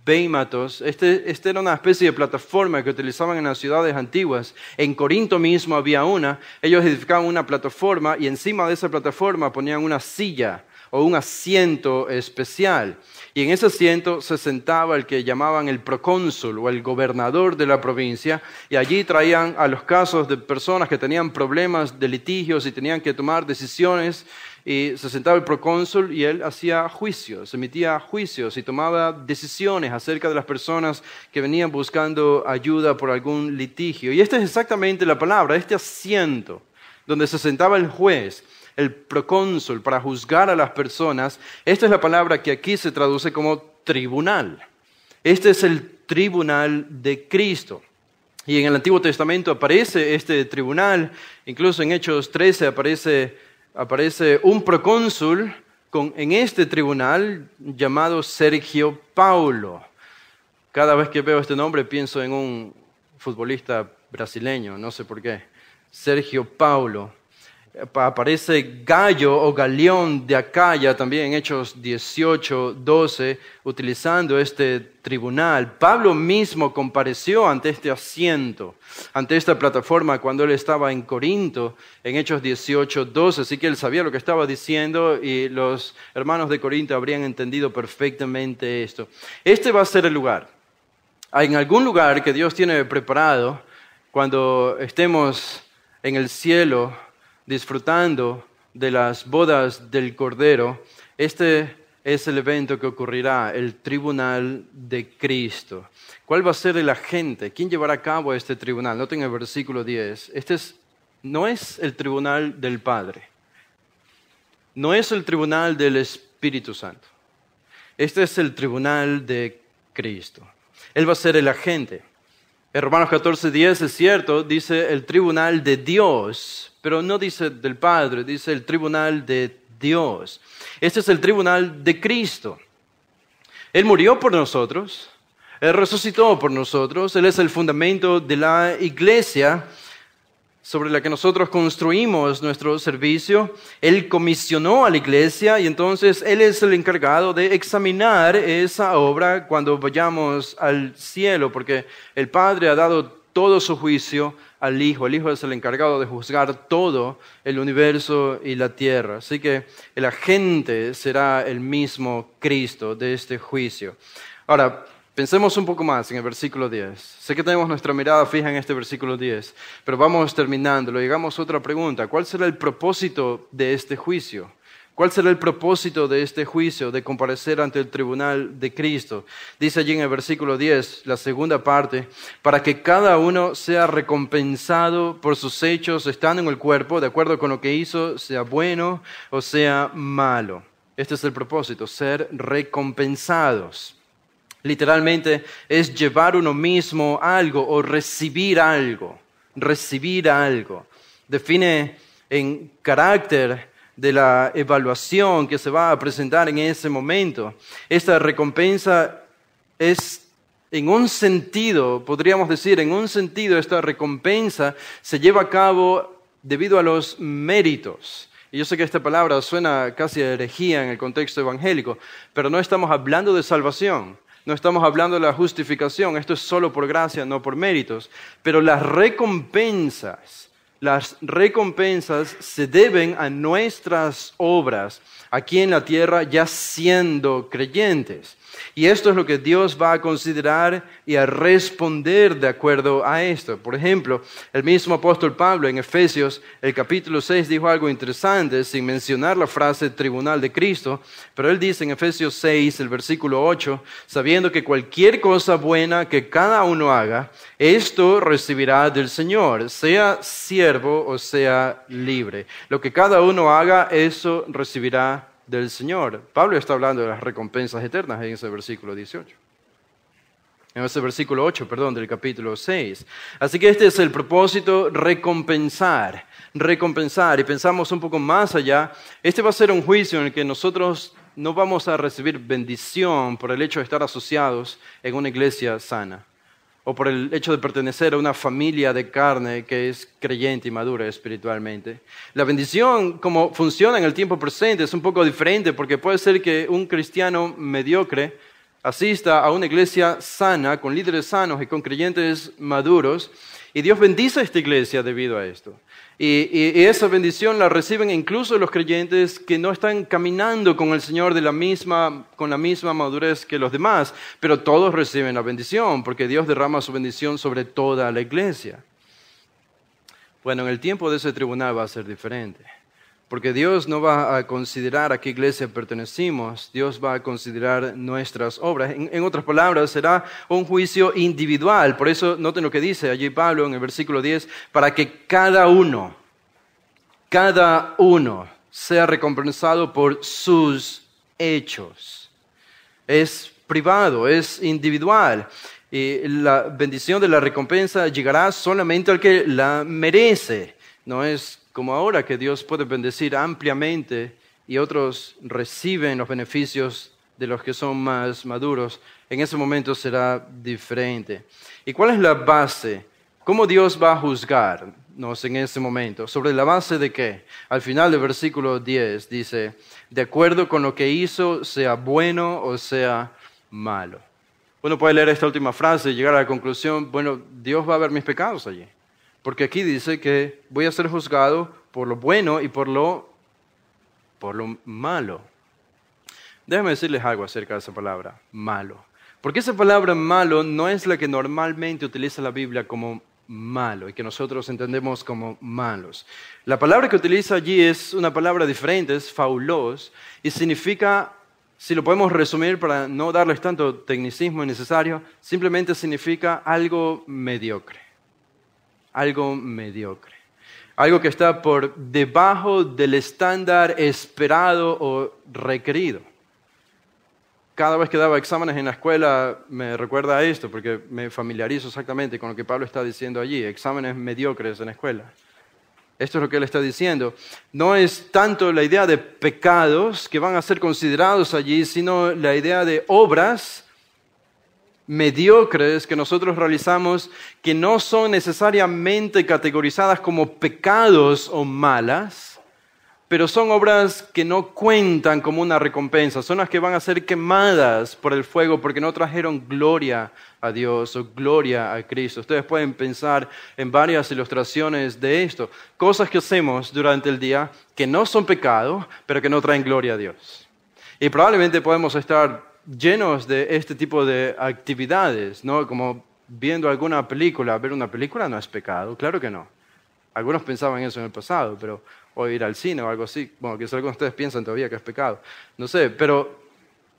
beimatos. Este, este, era una especie de plataforma que utilizaban en las ciudades antiguas. En Corinto mismo había una. Ellos edificaban una plataforma y encima de esa plataforma ponían una silla o un asiento especial. Y en ese asiento se sentaba el que llamaban el procónsul o el gobernador de la provincia, y allí traían a los casos de personas que tenían problemas de litigios y tenían que tomar decisiones y se sentaba el procónsul y él hacía juicios, emitía juicios y tomaba decisiones acerca de las personas que venían buscando ayuda por algún litigio. Y esta es exactamente la palabra, este asiento donde se sentaba el juez, el procónsul, para juzgar a las personas. Esta es la palabra que aquí se traduce como tribunal. Este es el tribunal de Cristo. Y en el Antiguo Testamento aparece este tribunal, incluso en Hechos 13 aparece aparece un procónsul en este tribunal llamado Sergio Paulo. Cada vez que veo este nombre pienso en un futbolista brasileño, no sé por qué. Sergio Paulo aparece Gallo o Galeón de Acaya también en Hechos 18, 12, utilizando este tribunal. Pablo mismo compareció ante este asiento, ante esta plataforma cuando él estaba en Corinto en Hechos 18, 12, así que él sabía lo que estaba diciendo y los hermanos de Corinto habrían entendido perfectamente esto. Este va a ser el lugar. En algún lugar que Dios tiene preparado cuando estemos en el cielo disfrutando de las bodas del Cordero, este es el evento que ocurrirá, el tribunal de Cristo. ¿Cuál va a ser el agente? ¿Quién llevará a cabo este tribunal? Noten el versículo 10. Este no es el tribunal del Padre. No es el tribunal del Espíritu Santo. Este es el tribunal de Cristo. Él va a ser el agente. En Romanos 14, es cierto, dice el tribunal de Dios pero no dice del Padre, dice el tribunal de Dios. Este es el tribunal de Cristo. Él murió por nosotros, Él resucitó por nosotros, Él es el fundamento de la iglesia sobre la que nosotros construimos nuestro servicio. Él comisionó a la iglesia y entonces Él es el encargado de examinar esa obra cuando vayamos al cielo, porque el Padre ha dado todo su juicio al Hijo. El Hijo es el encargado de juzgar todo el universo y la tierra. Así que el agente será el mismo Cristo de este juicio. Ahora, pensemos un poco más en el versículo 10. Sé que tenemos nuestra mirada fija en este versículo 10, pero vamos terminando. Llegamos a otra pregunta. ¿Cuál será el propósito de este juicio? ¿Cuál será el propósito de este juicio, de comparecer ante el tribunal de Cristo? Dice allí en el versículo 10, la segunda parte, para que cada uno sea recompensado por sus hechos, estando en el cuerpo, de acuerdo con lo que hizo, sea bueno o sea malo. Este es el propósito, ser recompensados. Literalmente es llevar uno mismo algo o recibir algo, recibir algo. Define en carácter de la evaluación que se va a presentar en ese momento. Esta recompensa es, en un sentido, podríamos decir, en un sentido, esta recompensa se lleva a cabo debido a los méritos. Y yo sé que esta palabra suena casi a herejía en el contexto evangélico, pero no estamos hablando de salvación, no estamos hablando de la justificación, esto es solo por gracia, no por méritos, pero las recompensas las recompensas se deben a nuestras obras aquí en la tierra ya siendo creyentes. Y esto es lo que Dios va a considerar y a responder de acuerdo a esto. Por ejemplo, el mismo apóstol Pablo en Efesios, el capítulo 6, dijo algo interesante, sin mencionar la frase tribunal de Cristo, pero él dice en Efesios 6, el versículo 8, sabiendo que cualquier cosa buena que cada uno haga, esto recibirá del Señor, sea siervo o sea libre. Lo que cada uno haga, eso recibirá del Señor. Pablo está hablando de las recompensas eternas en ese versículo 18. En ese versículo 8, perdón, del capítulo 6. Así que este es el propósito, recompensar, recompensar. Y pensamos un poco más allá. Este va a ser un juicio en el que nosotros no vamos a recibir bendición por el hecho de estar asociados en una iglesia sana o por el hecho de pertenecer a una familia de carne que es creyente y madura espiritualmente. La bendición, como funciona en el tiempo presente, es un poco diferente porque puede ser que un cristiano mediocre asista a una iglesia sana, con líderes sanos y con creyentes maduros, y Dios bendice a esta iglesia debido a esto. Y, esa bendición la reciben incluso los creyentes que no están caminando con el Señor de la misma, con la misma madurez que los demás, pero todos reciben la bendición porque Dios derrama su bendición sobre toda la iglesia. Bueno, en el tiempo de ese tribunal va a ser diferente. Porque Dios no va a considerar a qué iglesia pertenecimos, Dios va a considerar nuestras obras. En, otras palabras, será un juicio individual. Por eso noten lo que dice allí Pablo en el versículo 10, para que cada uno, cada uno sea recompensado por sus hechos. Es privado, es individual. Y la bendición de la recompensa llegará solamente al que la merece. No es como ahora que Dios puede bendecir ampliamente y otros reciben los beneficios de los que son más maduros, en ese momento será diferente. ¿Y cuál es la base? ¿Cómo Dios va a juzgarnos en ese momento? ¿Sobre la base de qué? Al final del versículo 10 dice, de acuerdo con lo que hizo, sea bueno o sea malo. Uno puede leer esta última frase y llegar a la conclusión, bueno, Dios va a ver mis pecados allí. Porque aquí dice que voy a ser juzgado por lo bueno y por lo, por lo malo. Déjame decirles algo acerca de esa palabra, malo. Porque esa palabra malo no es la que normalmente utiliza la Biblia como malo y que nosotros entendemos como malos. La palabra que utiliza allí es una palabra diferente, es faulos, y significa, si lo podemos resumir para no darles tanto tecnicismo innecesario, simplemente significa algo mediocre algo mediocre, algo que está por debajo del estándar esperado o requerido. Cada vez que daba exámenes en la escuela me recuerda a esto, porque me familiarizo exactamente con lo que Pablo está diciendo allí, exámenes mediocres en la escuela. Esto es lo que él está diciendo. No es tanto la idea de pecados que van a ser considerados allí, sino la idea de obras mediocres que nosotros realizamos que no son necesariamente categorizadas como pecados o malas, pero son obras que no cuentan como una recompensa, son las que van a ser quemadas por el fuego porque no trajeron gloria a Dios o gloria a Cristo. Ustedes pueden pensar en varias ilustraciones de esto, cosas que hacemos durante el día que no son pecados, pero que no traen gloria a Dios. Y probablemente podemos estar llenos de este tipo de actividades, ¿no? Como viendo alguna película, ver una película no es pecado, claro que no. Algunos pensaban eso en el pasado, pero o ir al cine o algo así, bueno, quizás algunos de ustedes piensan todavía que es pecado, no sé, pero,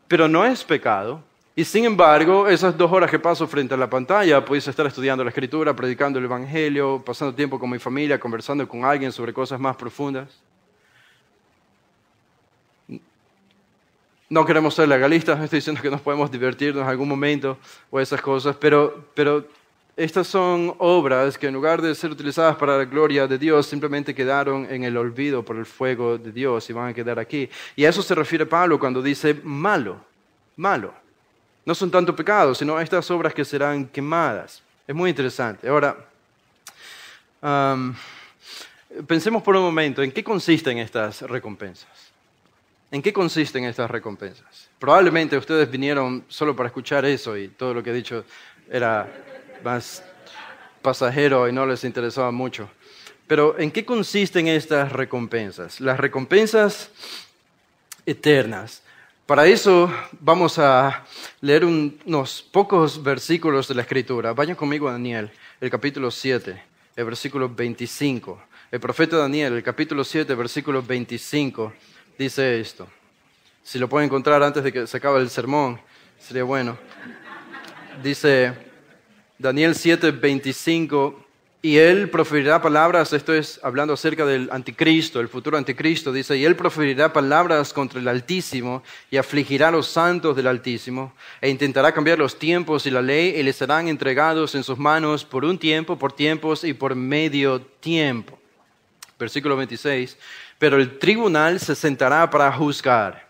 pero no es pecado. Y sin embargo, esas dos horas que paso frente a la pantalla, pudiese estar estudiando la escritura, predicando el Evangelio, pasando tiempo con mi familia, conversando con alguien sobre cosas más profundas. no queremos ser legalistas, [laughs] estoy diciendo que nos podemos divertir en algún momento o esas cosas, pero, estas son obras que en lugar de ser utilizadas para la gloria de Dios, simplemente quedaron en el olvido por el fuego de Dios y van a quedar aquí. Y a eso se refiere Pablo cuando dice malo, malo. No son tanto pecados, sino estas obras que serán quemadas. Es muy interesante. Ahora, pensemos por un momento en qué consisten estas recompensas. ¿En qué consisten estas recompensas? Probablemente ustedes vinieron solo para escuchar eso y todo lo que he dicho era más pasajero y no les interesaba mucho. Pero ¿en qué consisten estas recompensas? Las recompensas eternas. Para eso vamos a leer unos pocos versículos de la Escritura. Vayan conmigo a Daniel, el capítulo 7, el versículo 25. El profeta Daniel, el capítulo 7, versículo 25 dice esto. Si lo puedo encontrar antes de que se acabe el sermón, sería bueno. Dice Daniel 7, 25, y él proferirá palabras, esto es hablando acerca del anticristo, el futuro anticristo, dice, y él proferirá palabras contra el Altísimo y afligirá a los santos del Altísimo, e intentará cambiar los tiempos y la ley, y les serán entregados en sus manos por un tiempo, por tiempos y por medio tiempo. Versículo 26, pero el tribunal se sentará para juzgar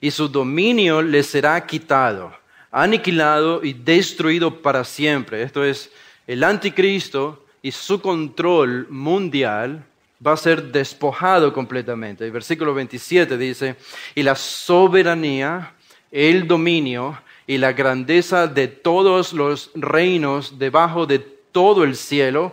y su dominio le será quitado, aniquilado y destruido para siempre. Esto es, el anticristo y su control mundial va a ser despojado completamente. El versículo 27 dice, y la soberanía, el dominio y la grandeza de todos los reinos debajo de todo el cielo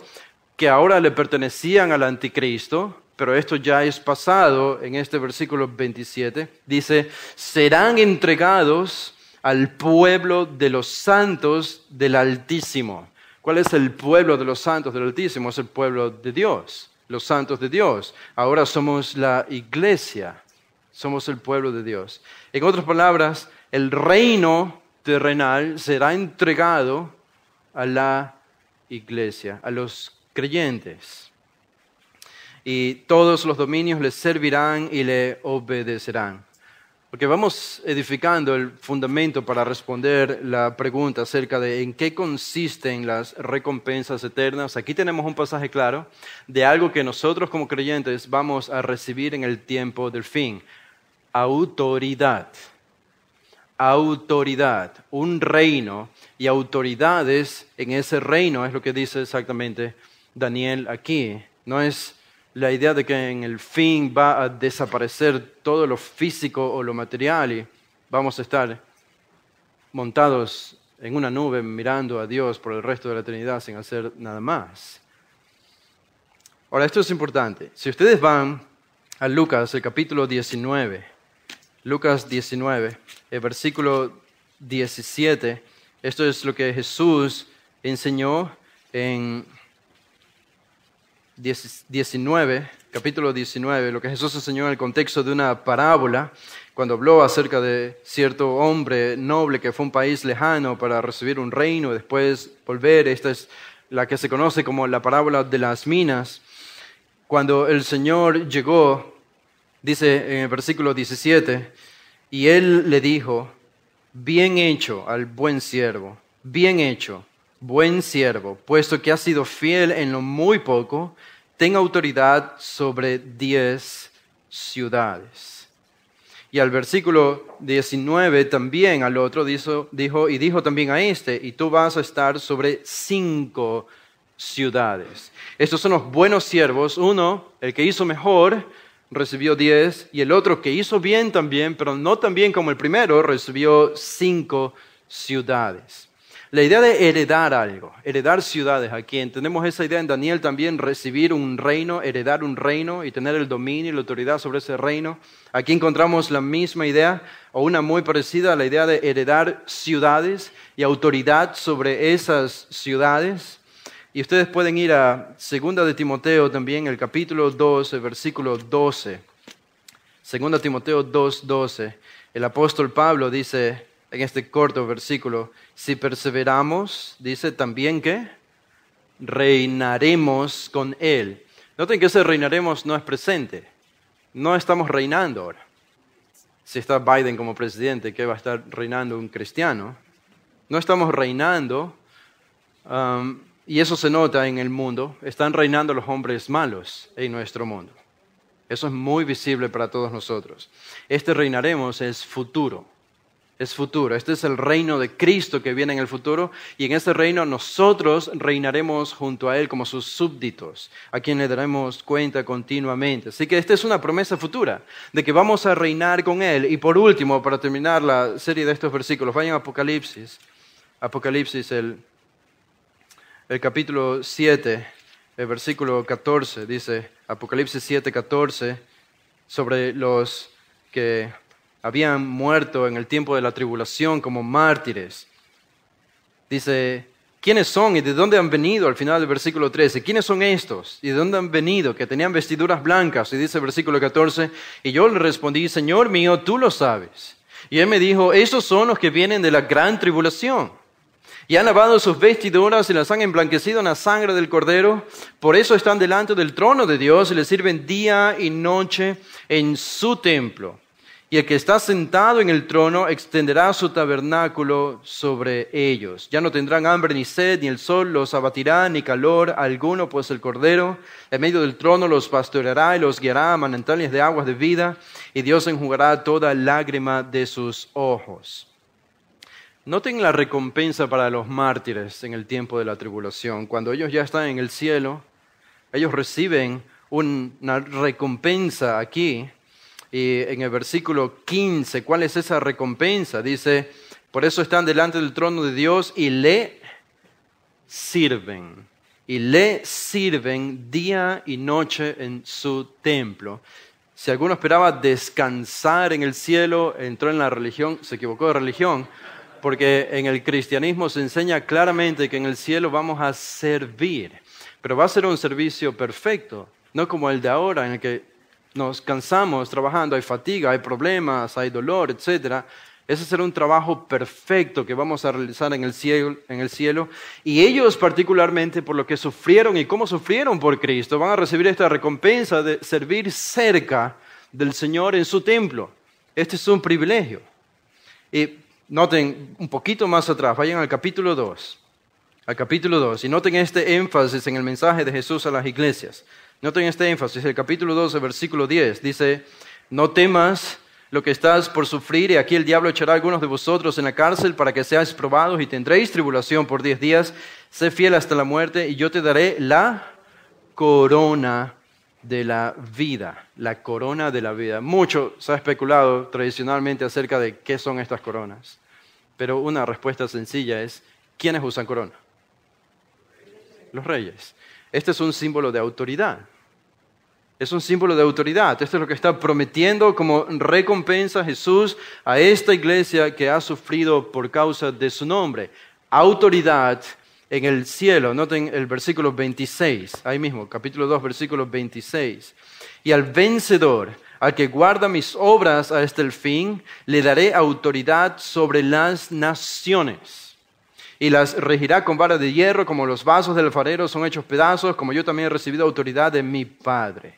que ahora le pertenecían al anticristo, pero esto ya es pasado en este versículo 27. Dice, serán entregados al pueblo de los santos del Altísimo. ¿Cuál es el pueblo de los santos del Altísimo? Es el pueblo de Dios, los santos de Dios. Ahora somos la iglesia, somos el pueblo de Dios. En otras palabras, el reino terrenal será entregado a la iglesia, a los creyentes y todos los dominios le servirán y le obedecerán. Porque vamos edificando el fundamento para responder la pregunta acerca de en qué consisten las recompensas eternas. Aquí tenemos un pasaje claro de algo que nosotros como creyentes vamos a recibir en el tiempo del fin. Autoridad. Autoridad. Un reino y autoridades en ese reino es lo que dice exactamente Daniel aquí. No es la idea de que en el fin va a desaparecer todo lo físico o lo material y vamos a estar montados en una nube mirando a Dios por el resto de la eternidad sin hacer nada más. Ahora, esto es importante. Si ustedes van a Lucas, el capítulo 19, Lucas 19, el versículo 17, esto es lo que Jesús enseñó en 19, capítulo 19, lo que Jesús enseñó en el contexto de una parábola, cuando habló acerca de cierto hombre noble que fue a un país lejano para recibir un reino y después volver. Esta es la que se conoce como la parábola de las minas. Cuando el Señor llegó, dice en el versículo 17, y él le dijo, bien hecho al buen siervo, bien hecho buen siervo, puesto que has sido fiel en lo muy poco, ten autoridad sobre diez ciudades. Y al versículo 19 también al otro dijo, dijo, y dijo también a este, y tú vas a estar sobre cinco ciudades. Estos son los buenos siervos. Uno, el que hizo mejor, recibió diez, y el otro que hizo bien también, pero no tan bien como el primero, recibió cinco ciudades. La idea de heredar algo, heredar ciudades aquí, tenemos esa idea en Daniel también, recibir un reino, heredar un reino y tener el dominio y la autoridad sobre ese reino. Aquí encontramos la misma idea o una muy parecida a la idea de heredar ciudades y autoridad sobre esas ciudades. Y ustedes pueden ir a 2 de Timoteo también, el capítulo 12, versículo 12. 2 Timoteo 2, 12. El apóstol Pablo dice, en este corto versículo. Si perseveramos, dice también que reinaremos con Él. Noten que ese reinaremos no es presente. No estamos reinando ahora. Si está Biden como presidente, ¿qué va a estar reinando un cristiano? No estamos reinando. Um, y eso se nota en el mundo. Están reinando los hombres malos en nuestro mundo. Eso es muy visible para todos nosotros. Este reinaremos es futuro es futuro. Este es el reino de Cristo que viene en el futuro y en ese reino nosotros reinaremos junto a Él como sus súbditos, a quien le daremos cuenta continuamente. Así que esta es una promesa futura de que vamos a reinar con Él. Y por último, para terminar la serie de estos versículos, vayan a Apocalipsis, Apocalipsis el, el capítulo 7, el versículo 14, dice Apocalipsis 7, 14, sobre los que habían muerto en el tiempo de la tribulación como mártires. Dice, ¿quiénes son y de dónde han venido? Al final del versículo 13, ¿quiénes son estos y de dónde han venido que tenían vestiduras blancas? Y dice el versículo 14, y yo le respondí, Señor mío, tú lo sabes. Y él me dijo, esos son los que vienen de la gran tribulación. Y han lavado sus vestiduras y las han emblanquecido en la sangre del cordero. Por eso están delante del trono de Dios y le sirven día y noche en su templo y el que está sentado en el trono extenderá su tabernáculo sobre ellos. Ya no tendrán hambre ni sed, ni el sol los abatirá, ni calor alguno, pues el Cordero en medio del trono los pastoreará y los guiará a manantiales de aguas de vida, y Dios enjugará toda lágrima de sus ojos. Noten la recompensa para los mártires en el tiempo de la tribulación. Cuando ellos ya están en el cielo, ellos reciben una recompensa aquí y en el versículo 15, ¿cuál es esa recompensa? Dice, por eso están delante del trono de Dios y le sirven. Y le sirven día y noche en su templo. Si alguno esperaba descansar en el cielo, entró en la religión, se equivocó de religión, porque en el cristianismo se enseña claramente que en el cielo vamos a servir, pero va a ser un servicio perfecto, no como el de ahora en el que nos cansamos trabajando, hay fatiga, hay problemas, hay dolor, etc. Ese será un trabajo perfecto que vamos a realizar en el, cielo, Y ellos particularmente por lo que sufrieron y cómo sufrieron por Cristo, van a recibir esta recompensa de servir cerca del Señor en su templo. Este es un privilegio. Y noten un poquito más atrás, vayan al capítulo 2. Al capítulo 2. Y noten este énfasis en el mensaje de Jesús a las iglesias. Noten este énfasis, el capítulo 12, versículo 10, dice, no temas lo que estás por sufrir, y aquí el diablo echará a algunos de vosotros en la cárcel para que seáis probados y tendréis tribulación por diez días. Sé fiel hasta la muerte y yo te daré la corona de la vida, la corona de la vida. Mucho se ha especulado tradicionalmente acerca de qué son estas coronas, pero una respuesta sencilla es, ¿quiénes usan corona? Los reyes. Este es un símbolo de autoridad. Es un símbolo de autoridad. Esto es lo que está prometiendo como recompensa Jesús a esta iglesia que ha sufrido por causa de su nombre. Autoridad en el cielo. Noten el versículo 26, ahí mismo, capítulo 2, versículo 26. Y al vencedor, al que guarda mis obras hasta el fin, le daré autoridad sobre las naciones y las regirá con vara de hierro, como los vasos del alfarero son hechos pedazos, como yo también he recibido autoridad de mi Padre.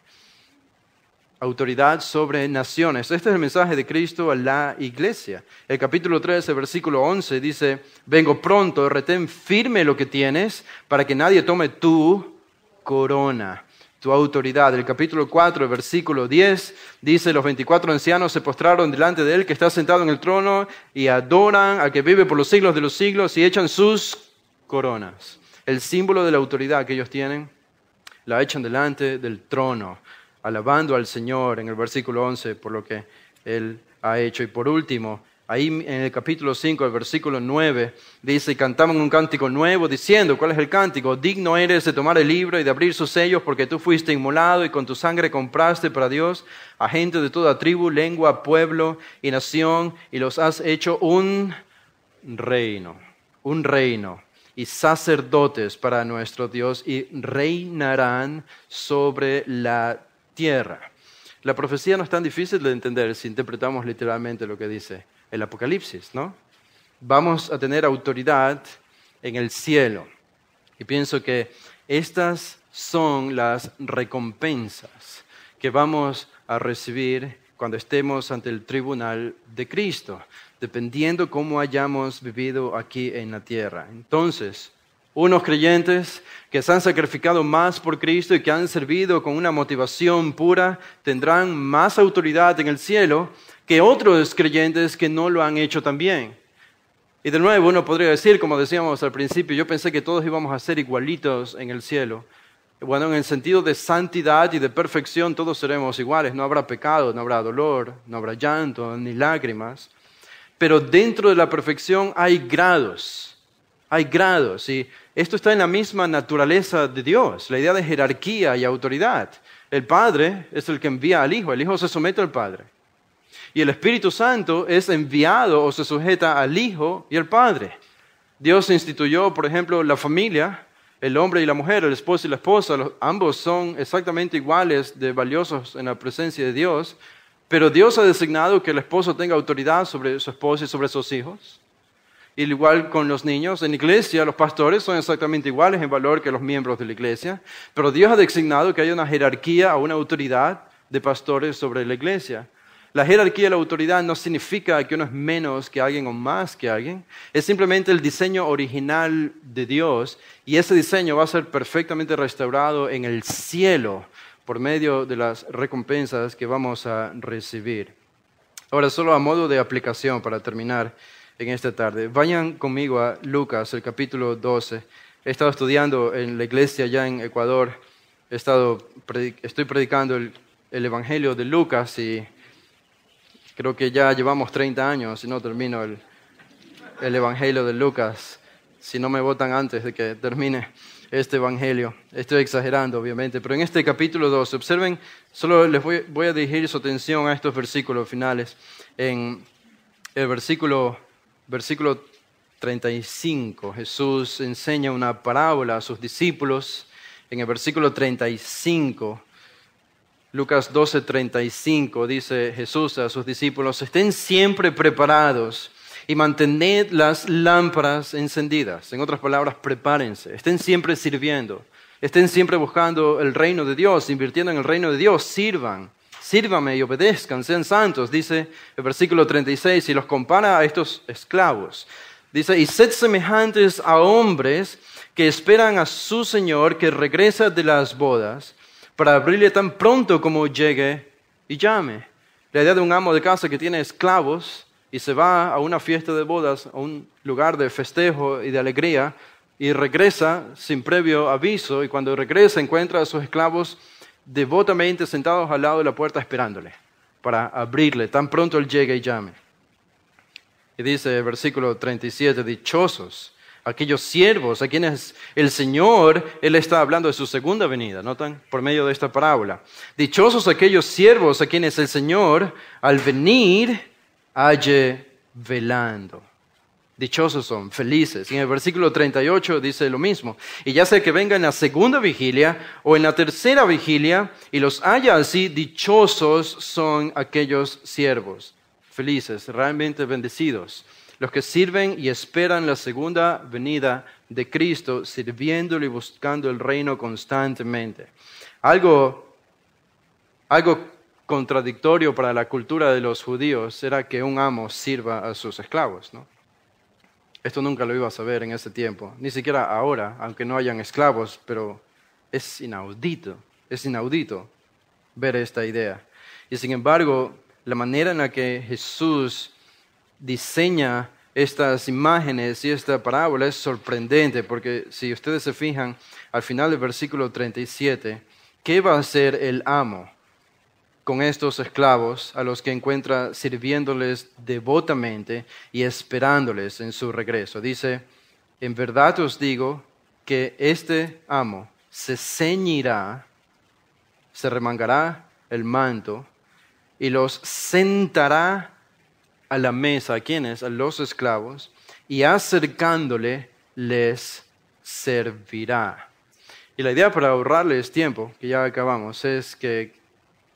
Autoridad sobre naciones. Este es el mensaje de Cristo a la iglesia. El capítulo 13, versículo 11 dice, vengo pronto, retén firme lo que tienes, para que nadie tome tu corona tu autoridad. El capítulo 4, versículo 10 dice, los 24 ancianos se postraron delante de él que está sentado en el trono y adoran a que vive por los siglos de los siglos y echan sus coronas. El símbolo de la autoridad que ellos tienen, la echan delante del trono, alabando al Señor en el versículo 11 por lo que él ha hecho. Y por último, Ahí en el capítulo 5, el versículo 9, dice, y cantaban un cántico nuevo diciendo, ¿cuál es el cántico? Digno eres de tomar el libro y de abrir sus sellos porque tú fuiste inmolado y con tu sangre compraste para Dios a gente de toda tribu, lengua, pueblo y nación y los has hecho un reino, un reino y sacerdotes para nuestro Dios y reinarán sobre la tierra. La profecía no es tan difícil de entender si interpretamos literalmente lo que dice el Apocalipsis, ¿no? Vamos a tener autoridad en el cielo. Y pienso que estas son las recompensas que vamos a recibir cuando estemos ante el tribunal de Cristo, dependiendo cómo hayamos vivido aquí en la tierra. Entonces, unos creyentes que se han sacrificado más por Cristo y que han servido con una motivación pura tendrán más autoridad en el cielo que otros creyentes que no lo han hecho también. Y de nuevo uno podría decir, como decíamos al principio, yo pensé que todos íbamos a ser igualitos en el cielo. Bueno, en el sentido de santidad y de perfección todos seremos iguales, no habrá pecado, no habrá dolor, no habrá llanto, ni lágrimas. Pero dentro de la perfección hay grados, hay grados. Y esto está en la misma naturaleza de Dios, la idea de jerarquía y autoridad. El Padre es el que envía al Hijo, el Hijo se somete al Padre. Y el Espíritu Santo es enviado o se sujeta al Hijo y al Padre. Dios instituyó, por ejemplo, la familia, el hombre y la mujer, el esposo y la esposa, ambos son exactamente iguales de valiosos en la presencia de Dios, pero Dios ha designado que el esposo tenga autoridad sobre su esposa y sobre sus hijos. Igual con los niños, en la iglesia los pastores son exactamente iguales en valor que los miembros de la iglesia, pero Dios ha designado que haya una jerarquía o una autoridad de pastores sobre la iglesia. La jerarquía y la autoridad no significa que uno es menos que alguien o más que alguien, es simplemente el diseño original de Dios y ese diseño va a ser perfectamente restaurado en el cielo por medio de las recompensas que vamos a recibir. Ahora, solo a modo de aplicación para terminar en esta tarde. Vayan conmigo a Lucas, el capítulo 12. He estado estudiando en la iglesia ya en Ecuador. He estado, estoy predicando el, Evangelio de Lucas y creo que ya llevamos 30 años si no termino el, Evangelio de Lucas. Si no me votan antes de que termine este Evangelio. Estoy exagerando, obviamente, pero en este capítulo 12, observen, solo les voy, voy a dirigir su atención a estos versículos finales. En el versículo versículo 35, Jesús enseña una parábola a sus discípulos. En el versículo 35, Lucas 12, 35, dice Jesús a sus discípulos, estén siempre preparados y mantened las lámparas encendidas. En otras palabras, prepárense, estén siempre sirviendo, estén siempre buscando el reino de Dios, invirtiendo en el reino de Dios, sirvan sírvame y obedezcan, sean santos, dice el versículo 36, y los compara a estos esclavos. Dice, y sed semejantes a hombres que esperan a su Señor que regresa de las bodas para abrirle tan pronto como llegue y llame. La idea de un amo de casa que tiene esclavos y se va a una fiesta de bodas, a un lugar de festejo y de alegría, y regresa sin previo aviso, y cuando regresa encuentra a sus esclavos devotamente sentados al lado de la puerta esperándole para abrirle tan pronto él llegue y llame. Y dice el versículo 37, dichosos aquellos siervos a quienes el Señor, Él está hablando de su segunda venida, ¿notan? Por medio de esta parábola. Dichosos aquellos siervos a quienes el Señor, al venir, halle velando dichosos son, felices. Y en el versículo 38 dice lo mismo. Y ya sea que venga en la segunda vigilia o en la tercera vigilia y los haya así, dichosos son aquellos siervos, felices, realmente bendecidos. Los que sirven y esperan la segunda venida de Cristo, sirviéndolo y buscando el reino constantemente. Algo, algo contradictorio para la cultura de los judíos era que un amo sirva a sus esclavos, ¿no? Esto nunca lo iba a saber en ese tiempo, ni siquiera ahora, aunque no hayan esclavos, pero es inaudito, es inaudito ver esta idea. Y sin embargo, la manera en la que Jesús diseña estas imágenes y esta parábola es sorprendente, porque si ustedes se fijan, al final del versículo 37, ¿qué va a hacer el amo? con estos esclavos a los que encuentra sirviéndoles devotamente y esperándoles en su regreso. Dice, en verdad os digo que este amo se ceñirá, se remangará el manto y los sentará a la mesa, ¿a quiénes? A los esclavos, y acercándole les servirá. Y la idea para ahorrarles tiempo, que ya acabamos, es que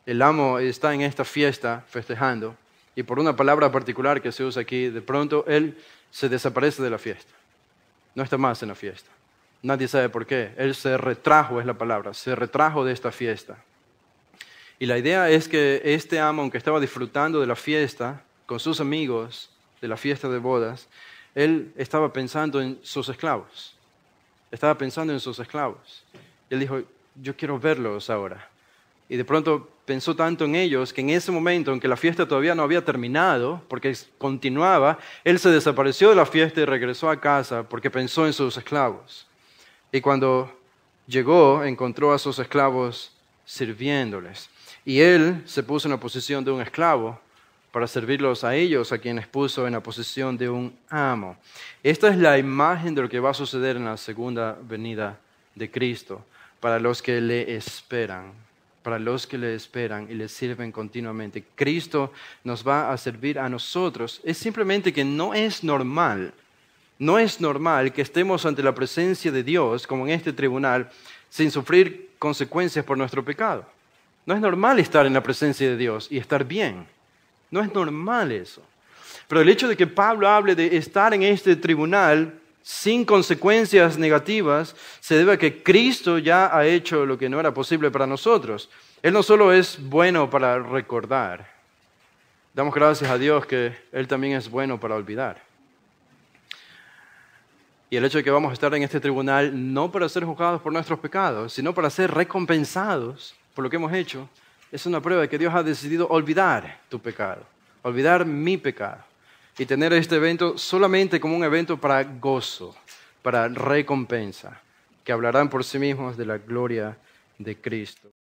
el amo está en esta fiesta festejando y por una palabra particular que se usa aquí, de pronto él se desaparece de la fiesta. No está más en la fiesta. Nadie sabe por qué. Él se retrajo, es la palabra, se retrajo de esta fiesta. Y la idea es que este amo, aunque estaba disfrutando de la fiesta con sus amigos, de la fiesta de bodas, él estaba pensando en sus esclavos. Estaba pensando en sus esclavos. Él dijo, yo quiero verlos ahora y de pronto pensó tanto en ellos que en ese momento, en que la fiesta todavía no había terminado, porque continuaba, él se desapareció de la fiesta y regresó a casa porque pensó en sus esclavos. Y cuando llegó, encontró a sus esclavos sirviéndoles. Y él se puso en la posición de un esclavo para servirlos a ellos, a quienes puso en la posición de un amo. Esta es la imagen de lo que va a suceder en la segunda venida de Cristo, para los que le esperan para los que le esperan y le sirven continuamente. Cristo nos va a servir a nosotros. Es simplemente que no es normal, no es normal que estemos ante la presencia de Dios, como en este tribunal, sin sufrir consecuencias por nuestro pecado. No es normal estar en la presencia de Dios y estar bien. No es normal eso. Pero el hecho de que Pablo hable de estar en este tribunal sin consecuencias negativas se debe a que Cristo ya ha hecho lo que no era posible para nosotros. Él no solo es bueno para recordar, damos gracias a Dios que Él también es bueno para olvidar. Y el hecho de que vamos a estar en este tribunal no para ser juzgados por nuestros pecados, sino para ser recompensados por lo que hemos hecho, es una prueba de que Dios ha decidido olvidar tu pecado, olvidar mi pecado y tener este evento solamente como un evento para gozo, para recompensa, que hablarán por sí mismos de la gloria de Cristo.